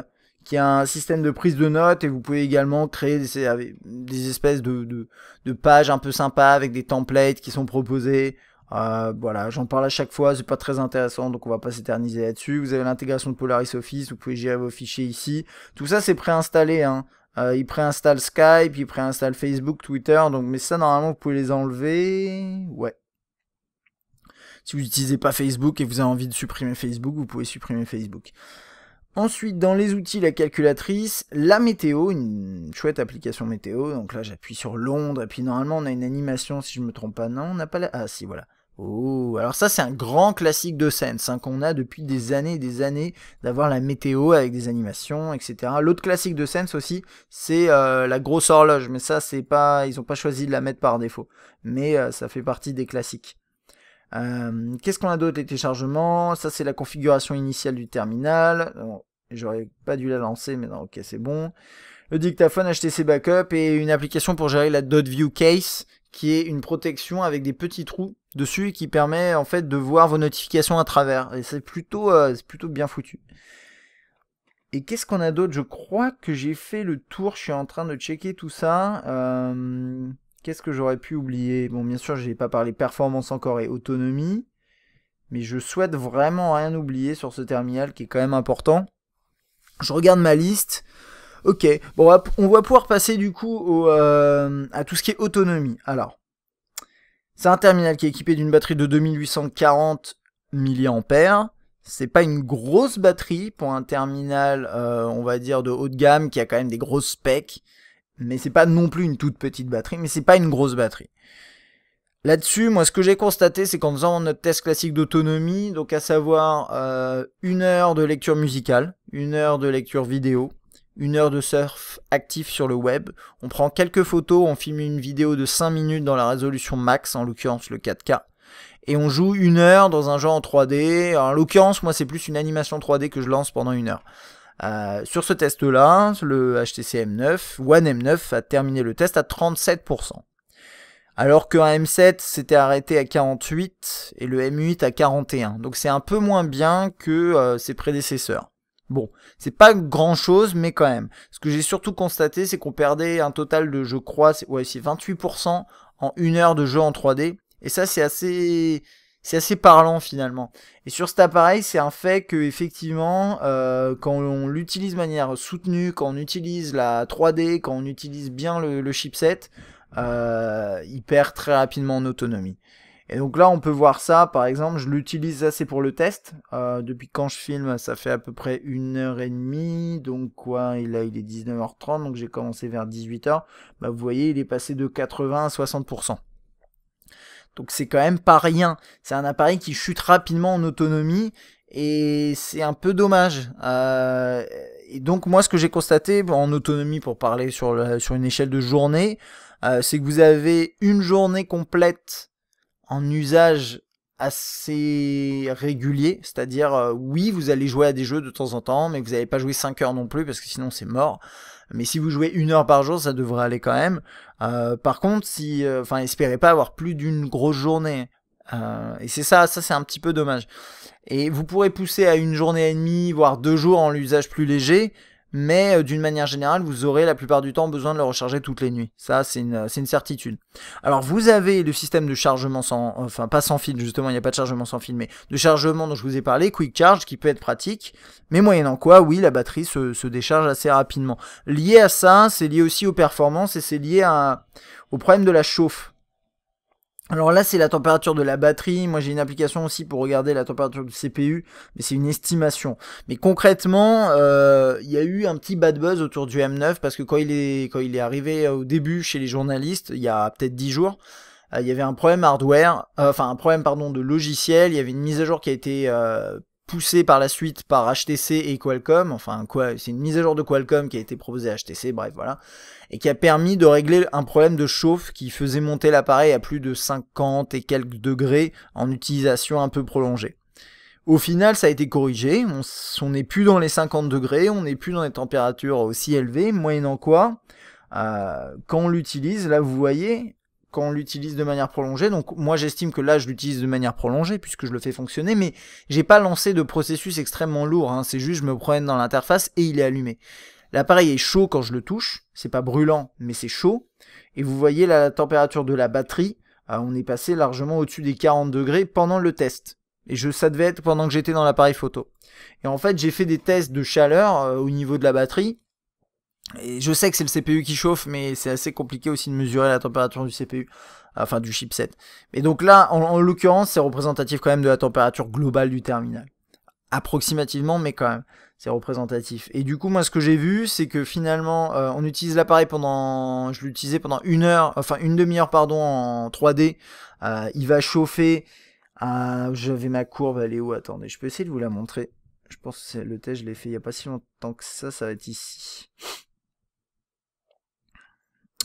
qui a un système de prise de notes, et vous pouvez également créer des, espèces de, de, pages un peu sympas avec des templates qui sont proposés. Euh, voilà, j'en parle à chaque fois, c'est pas très intéressant, donc on va pas s'éterniser là-dessus. Vous avez l'intégration de Polaris Office, vous pouvez gérer vos fichiers ici. Tout ça, c'est préinstallé. Hein. Euh, il préinstalle Skype, il préinstalle Facebook, Twitter, donc mais ça normalement vous pouvez les enlever. Ouais, si vous n'utilisez pas Facebook et vous avez envie de supprimer Facebook, vous pouvez supprimer Facebook. Ensuite, dans les outils, la calculatrice, la météo, une chouette application météo. Donc là, j'appuie sur Londres, et puis normalement, on a une animation, si je me trompe pas. Non, on n'a pas la... Ah si, voilà. Oh, alors ça, c'est un grand classique de Sense, hein, qu'on a depuis des années et des années, d'avoir la météo avec des animations, etc. L'autre classique de Sense aussi, c'est euh, la grosse horloge. Mais ça, c'est pas... Ils ont pas choisi de la mettre par défaut. Mais euh, ça fait partie des classiques. Euh, qu'est-ce qu'on a d'autre Les téléchargements. Ça, c'est la configuration initiale du terminal. J'aurais pas dû la lancer, mais non, ok, c'est bon. Le dictaphone HTC Backup et une application pour gérer la .view case, qui est une protection avec des petits trous dessus qui permet en fait de voir vos notifications à travers. Et c'est plutôt, euh, c'est plutôt bien foutu. Et qu'est-ce qu'on a d'autre Je crois que j'ai fait le tour. Je suis en train de checker tout ça. Euh, Qu'est-ce que j'aurais pu oublier Bon, bien sûr, je n'ai pas parlé performance encore et autonomie, mais je souhaite vraiment rien oublier sur ce terminal qui est quand même important. Je regarde ma liste. Ok, bon, on va pouvoir passer du coup euh, à tout ce qui est autonomie. Alors, c'est un terminal qui est équipé d'une batterie de 2840 mAh. C'est pas une grosse batterie pour un terminal, euh, on va dire, de haut de gamme qui a quand même des grosses specs mais c'est pas non plus une toute petite batterie, mais c'est pas une grosse batterie. Là-dessus, moi, ce que j'ai constaté, c'est qu'en faisant notre test classique d'autonomie, donc à savoir euh, une heure de lecture musicale, une heure de lecture vidéo, une heure de surf actif sur le web, on prend quelques photos, on filme une vidéo de 5 minutes dans la résolution max, en l'occurrence le 4K, et on joue une heure dans un jeu en 3D. En l'occurrence, moi, c'est plus une animation 3D que je lance pendant une heure. Euh, sur ce test-là, le HTC M9, One M9 a terminé le test à 37%. Alors qu'un M7 s'était arrêté à 48 et le M8 à 41. Donc c'est un peu moins bien que euh, ses prédécesseurs. Bon, c'est pas grand chose, mais quand même. Ce que j'ai surtout constaté, c'est qu'on perdait un total de, je crois, ouais, 28% en une heure de jeu en 3D. Et ça, c'est assez, c'est assez parlant finalement. Et sur cet appareil, c'est un fait que effectivement, euh, quand on l'utilise de manière soutenue, quand on utilise la 3D, quand on utilise bien le, chipset, euh, il perd très rapidement en autonomie. Et donc là, on peut voir ça, par exemple, je l'utilise assez pour le test. Euh, depuis quand je filme, ça fait à peu près une heure et demie. Donc quoi, il, là, il est 19h30, donc j'ai commencé vers 18h. Bah, vous voyez, il est passé de 80 à 60%. Donc c'est quand même pas rien. C'est un appareil qui chute rapidement en autonomie et c'est un peu dommage. Euh, et donc moi ce que j'ai constaté en autonomie pour parler sur, sur une échelle de journée, euh, c'est que vous avez une journée complète en usage assez régulier, c'est-à-dire euh, oui vous allez jouer à des jeux de temps en temps, mais vous n'allez pas jouer 5 heures non plus parce que sinon c'est mort. Mais si vous jouez une heure par jour, ça devrait aller quand même. Euh, par contre, si, euh, enfin, espérez pas avoir plus d'une grosse journée. Euh, et c'est ça, ça c'est un petit peu dommage. Et vous pourrez pousser à une journée et demie, voire deux jours en l'usage plus léger, mais euh, d'une manière générale, vous aurez la plupart du temps besoin de le recharger toutes les nuits. Ça, c'est une, certitude. Alors, vous avez le système de chargement sans, enfin, pas sans fil, justement, il n'y a pas de chargement sans fil, mais de chargement dont je vous ai parlé, Quick Charge, qui peut être pratique, mais moyennant quoi, oui, la batterie se, se décharge assez rapidement. Lié à ça, c'est lié aussi aux performances et c'est lié à, au problème de la chauffe. Alors là, c'est la température de la batterie. Moi, j'ai une application aussi pour regarder la température du CPU, mais c'est une estimation. Mais concrètement, euh, il y a eu un petit bad buzz autour du M9 parce que quand il est, quand il est arrivé euh, au début chez les journalistes, il y a peut-être 10 jours, euh, il y avait un problème hardware, enfin un problème pardon de logiciel. Il y avait une mise à jour qui a été poussé par la suite par HTC et Qualcomm, enfin quoi, c'est une mise à jour de Qualcomm qui a été proposée à HTC, bref voilà, et qui a permis de régler un problème de chauffe qui faisait monter l'appareil à plus de 50 et quelques degrés en utilisation un peu prolongée. Au final, ça a été corrigé, on n'est plus dans les 50 degrés, on n'est plus dans des températures aussi élevées, moyennant quoi, euh, quand on l'utilise, là vous voyez, quand on l'utilise de manière prolongée. Donc moi j'estime que là je l'utilise de manière prolongée puisque je le fais fonctionner, mais j'ai pas lancé de processus extrêmement lourd. Hein. C'est juste je me promène dans l'interface et il est allumé. L'appareil est chaud quand je le touche, c'est pas brûlant, mais c'est chaud. Et vous voyez la température de la batterie, euh, on est passé largement au-dessus des 40 degrés pendant le test. Et je, ça devait être pendant que j'étais dans l'appareil photo. Et en fait, j'ai fait des tests de chaleur euh, au niveau de la batterie et je sais que c'est le CPU qui chauffe, mais c'est assez compliqué aussi de mesurer la température du CPU, enfin du chipset. Mais donc là, en, l'occurrence, c'est représentatif quand même de la température globale du terminal. Approximativement, mais quand même, c'est représentatif. Et du coup, moi, ce que j'ai vu, c'est que finalement, euh, on utilise l'appareil pendant, je l'utilisais pendant une heure, enfin une demi-heure, pardon, en 3D. Euh, il va chauffer. À... Ah, j'avais ma courbe, elle est où Attendez, je peux essayer de vous la montrer. Je pense que le test, je l'ai fait il n'y a pas si longtemps que ça, ça va être ici.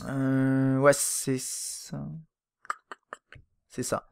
Euh, ouais, c'est ça. C'est ça.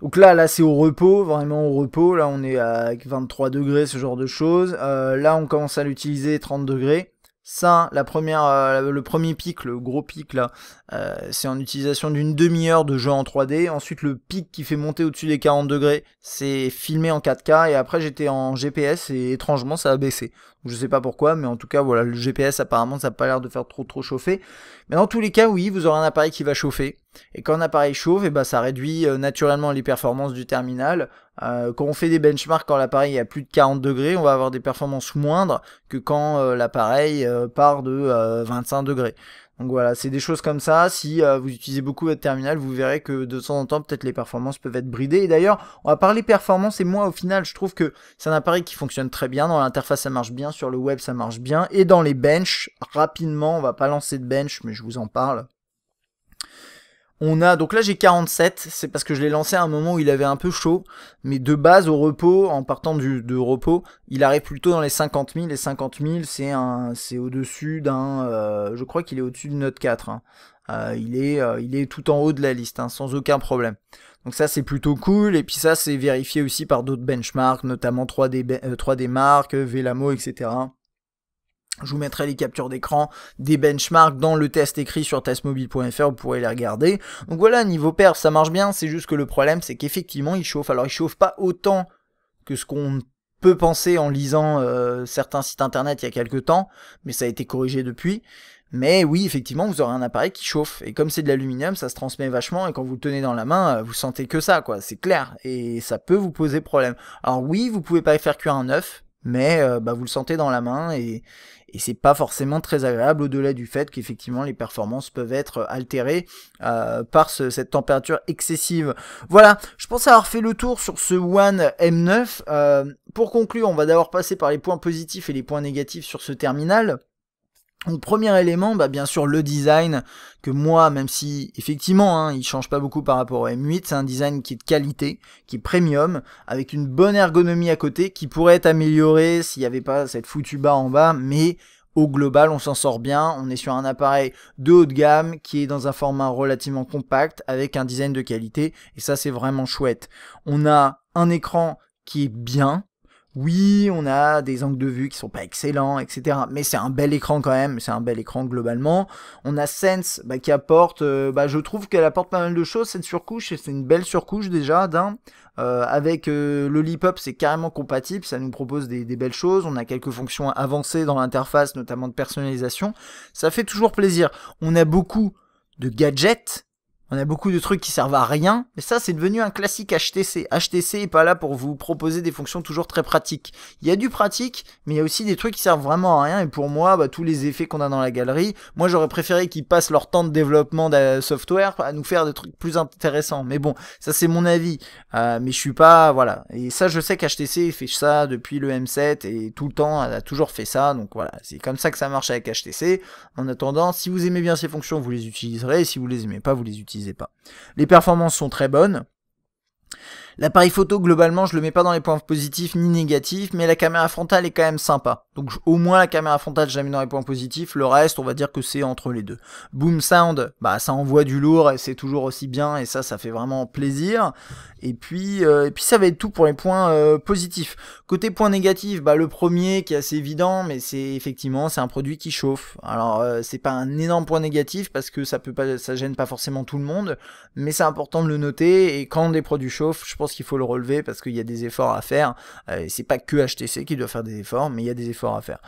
Donc là, là, c'est au repos, vraiment au repos. Là, on est à 23 degrés, ce genre de choses. Euh, là, on commence à l'utiliser 30 degrés. Ça, la première, euh, le premier pic, le gros pic là, euh, c'est en utilisation d'une demi-heure de jeu en 3D. Ensuite, le pic qui fait monter au-dessus des 40 degrés, c'est filmé en 4K. Et après, j'étais en GPS et étrangement, ça a baissé. Je sais pas pourquoi, mais en tout cas, voilà, le GPS apparemment, ça n'a pas l'air de faire trop trop chauffer. Mais dans tous les cas, oui, vous aurez un appareil qui va chauffer. Et quand un appareil chauffe, et eh ben, ça réduit euh, naturellement les performances du terminal. Euh, quand on fait des benchmarks, quand l'appareil est à plus de 40 degrés, on va avoir des performances moindres que quand euh, l'appareil euh, part de 25 degrés. Donc voilà, c'est des choses comme ça. Si vous utilisez beaucoup votre terminal, vous verrez que de temps en temps, peut-être les performances peuvent être bridées. Et d'ailleurs, on va parler performance et moi, au final, je trouve que c'est un appareil qui fonctionne très bien. Dans l'interface, ça marche bien. Sur le web, ça marche bien. Et dans les benches, rapidement, on va pas lancer de bench, mais je vous en parle. On a, donc là j'ai 47, c'est parce que je l'ai lancé à un moment où il avait un peu chaud, mais de base au repos, en partant du, de repos, il arrive plutôt dans les 50 000, et 50 000 c'est, un, c'est au-dessus d'un, euh, je crois qu'il est au-dessus de note 4, hein. euh, il, est, euh, il est tout en haut de la liste, hein, sans aucun problème. Donc ça c'est plutôt cool, et puis ça c'est vérifié aussi par d'autres benchmarks, notamment 3D, 3D Mark, Velamo, etc. Je vous mettrai les captures d'écran des benchmarks dans le test écrit sur testmobile.fr, vous pourrez les regarder. Donc voilà, niveau perf, ça marche bien, c'est juste que le problème, c'est qu'effectivement, il chauffe. Alors, il chauffe pas autant que ce qu'on peut penser en lisant euh, certains sites internet il y a quelques temps, mais ça a été corrigé depuis. Mais oui, effectivement, vous aurez un appareil qui chauffe. Et comme c'est de l'aluminium, ça se transmet vachement. Et quand vous le tenez dans la main, euh, vous sentez que ça, quoi. C'est clair. Et ça peut vous poser problème. Alors oui, vous pouvez pas faire cuire un œuf mais euh, bah, vous le sentez dans la main et, et c'est pas forcément très agréable au-delà du fait qu'effectivement les performances peuvent être altérées euh, par cette température excessive. Voilà, je pense avoir fait le tour sur ce One M9. Euh, pour conclure, on va d'abord passer par les points positifs et les points négatifs sur ce terminal. Donc premier élément, bah, bien sûr le design, que moi, même si effectivement hein, il change pas beaucoup par rapport au M8, c'est un design qui est de qualité, qui est premium, avec une bonne ergonomie à côté, qui pourrait être améliorée s'il n'y avait pas cette foutue bas en bas, mais au global on s'en sort bien, on est sur un appareil de haut de gamme qui est dans un format relativement compact, avec un design de qualité, et ça c'est vraiment chouette. On a un écran qui est bien, oui, on a des angles de vue qui sont pas excellents, etc. Mais c'est un bel écran quand même, c'est un bel écran globalement. On a Sense bah, qui apporte, euh, bah, je trouve qu'elle apporte pas mal de choses, cette surcouche, c'est une belle surcouche déjà d'un. Euh, avec euh, le le Up, c'est carrément compatible, ça nous propose des, belles choses, on a quelques fonctions avancées dans l'interface, notamment de personnalisation. Ça fait toujours plaisir. On a beaucoup de gadgets, on a beaucoup de trucs qui servent à rien, mais ça c'est devenu un classique HTC. HTC est pas là pour vous proposer des fonctions toujours très pratiques. Il y a du pratique, mais il y a aussi des trucs qui servent vraiment à rien. Et pour moi, bah, tous les effets qu'on a dans la galerie, moi j'aurais préféré qu'ils passent leur temps de développement de software à nous faire des trucs plus intéressants. Mais bon, ça c'est mon avis. Euh, mais je suis pas voilà. Et ça je sais qu'HTC fait ça depuis le M7 et tout le temps elle a toujours fait ça. Donc voilà, c'est comme ça que ça marche avec HTC. En attendant, si vous aimez bien ces fonctions, vous les utiliserez. Si vous les aimez pas, vous les utilisez pas. Les performances sont très bonnes. L'appareil photo, globalement, je le mets pas dans les points positifs ni négatifs, mais la caméra frontale est quand même sympa. Donc au moins la caméra frontale, je la mets dans les points positifs, le reste, on va dire que c'est entre les deux. Boom Sound, bah ça envoie du lourd et c'est toujours aussi bien, et ça, ça fait vraiment plaisir. Et puis, euh, et puis ça va être tout pour les points euh, positifs. Côté points négatifs, bah le premier qui est assez évident, mais c'est effectivement, c'est un produit qui chauffe. Alors ce euh, c'est pas un énorme point négatif parce que ça peut pas, ça gêne pas forcément tout le monde, mais c'est important de le noter. Et quand des produits chauffent, je pense qu'il faut le relever parce qu'il y a des efforts à faire. Euh, et c'est pas que HTC qui doit faire des efforts, mais il y a des efforts à faire.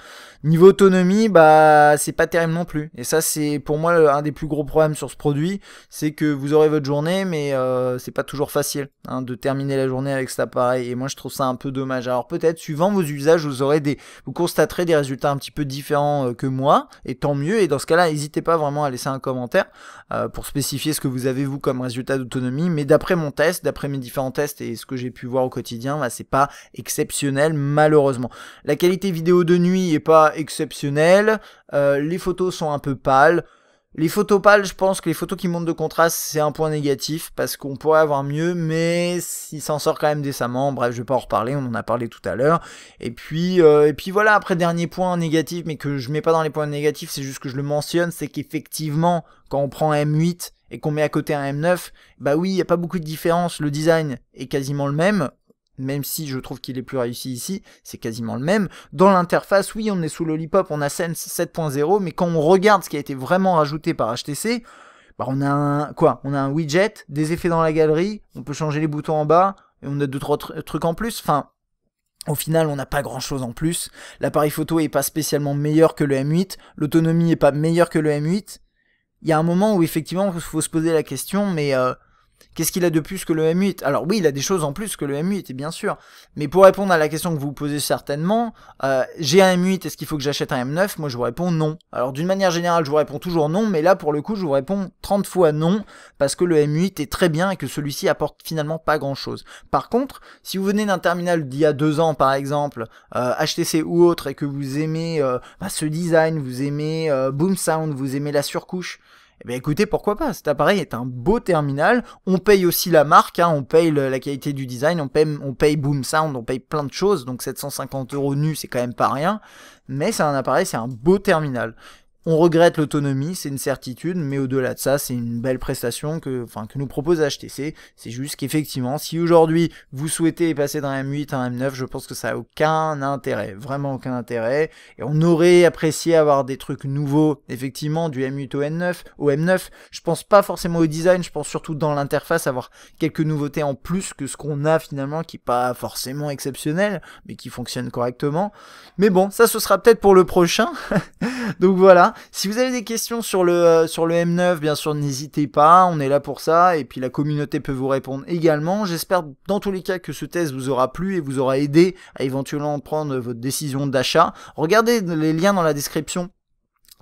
Niveau autonomie, bah c'est pas terrible non plus. Et ça, c'est pour moi un des plus gros problèmes sur ce produit, c'est que vous aurez votre journée, mais euh, c'est pas toujours facile hein, de terminer la journée avec cet appareil. Et moi, je trouve ça un peu dommage. Alors peut-être, suivant vos usages, vous aurez des, vous constaterez des résultats un petit peu différents euh, que moi, et tant mieux. Et dans ce cas-là, n'hésitez pas vraiment à laisser un commentaire. Euh, pour spécifier ce que vous avez vous comme résultat d'autonomie. Mais d'après mon test, d'après mes différents tests et ce que j'ai pu voir au quotidien, bah, c'est pas exceptionnel malheureusement. La qualité vidéo de nuit est pas exceptionnelle. Euh, les photos sont un peu pâles. Les photos pâles, je pense que les photos qui montent de contraste, c'est un point négatif parce qu'on pourrait avoir mieux, mais il s'en sort quand même décemment. Bref, je vais pas en reparler, on en a parlé tout à l'heure. Et puis, euh, et puis voilà. Après, dernier point négatif, mais que je mets pas dans les points négatifs, c'est juste que je le mentionne, c'est qu'effectivement, quand on prend un M8 et qu'on met à côté un M9, bah oui, il n'y a pas beaucoup de différence, le design est quasiment le même, même si je trouve qu'il est plus réussi ici, c'est quasiment le même. Dans l'interface, oui, on est sous Lollipop, on a Sense 7.0, mais quand on regarde ce qui a été vraiment rajouté par HTC, bah on a un, quoi On a un widget, des effets dans la galerie, on peut changer les boutons en bas, et on a deux trois trucs en plus. Enfin, au final, on n'a pas grand chose en plus. L'appareil photo est pas spécialement meilleur que le M8, l'autonomie est pas meilleure que le M8 il y a un moment où effectivement il faut se poser la question, mais euh, qu'est-ce qu'il a de plus que le M8 Alors oui, il a des choses en plus que le M8, bien sûr. Mais pour répondre à la question que vous vous posez certainement, euh, j'ai un M8, est-ce qu'il faut que j'achète un M9 Moi je vous réponds non. Alors d'une manière générale, je vous réponds toujours non, mais là pour le coup, je vous réponds 30 fois non, parce que le M8 est très bien et que celui-ci apporte finalement pas grand-chose. Par contre, si vous venez d'un terminal d'il y a deux ans par exemple, HTC euh, ou autre, et que vous aimez bah, ce design, vous aimez Boom Sound, vous aimez la surcouche, eh ben, écoutez, pourquoi pas Cet appareil est un beau terminal. On paye aussi la marque, hein, on paye la qualité du design, on paye, on paye Boom Sound, on paye plein de choses. Donc 750 euros nus, c'est quand même pas rien. Mais c'est un appareil, c'est un beau terminal. On regrette l'autonomie, c'est une certitude, mais au-delà de ça, c'est une belle prestation que, enfin, que nous propose HTC. C'est juste qu'effectivement, si aujourd'hui vous souhaitez passer d'un M8 à un M9, je pense que ça a aucun intérêt, vraiment aucun intérêt. Et on aurait apprécié avoir des trucs nouveaux, effectivement, du M8 au M9. Au M9, je pense pas forcément au design, je pense surtout dans l'interface avoir quelques nouveautés en plus que ce qu'on a finalement, qui n'est pas forcément exceptionnel, mais qui fonctionne correctement. Mais bon, ça ce sera peut-être pour le prochain. Donc voilà. Si vous avez des questions sur le, euh, sur le M9, bien sûr, n'hésitez pas, on est là pour ça, et puis la communauté peut vous répondre également. J'espère dans tous les cas que ce test vous aura plu et vous aura aidé à éventuellement prendre votre décision d'achat. Regardez les liens dans la description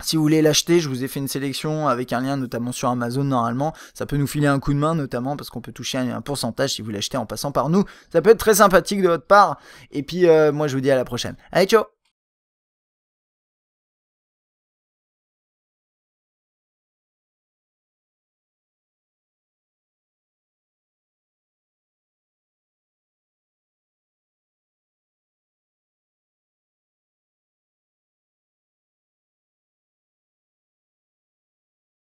si vous voulez l'acheter, je vous ai fait une sélection avec un lien notamment sur Amazon normalement. Ça peut nous filer un coup de main notamment parce qu'on peut toucher un pourcentage si vous l'achetez en passant par nous. Ça peut être très sympathique de votre part. Et puis euh, moi je vous dis à la prochaine. Allez ciao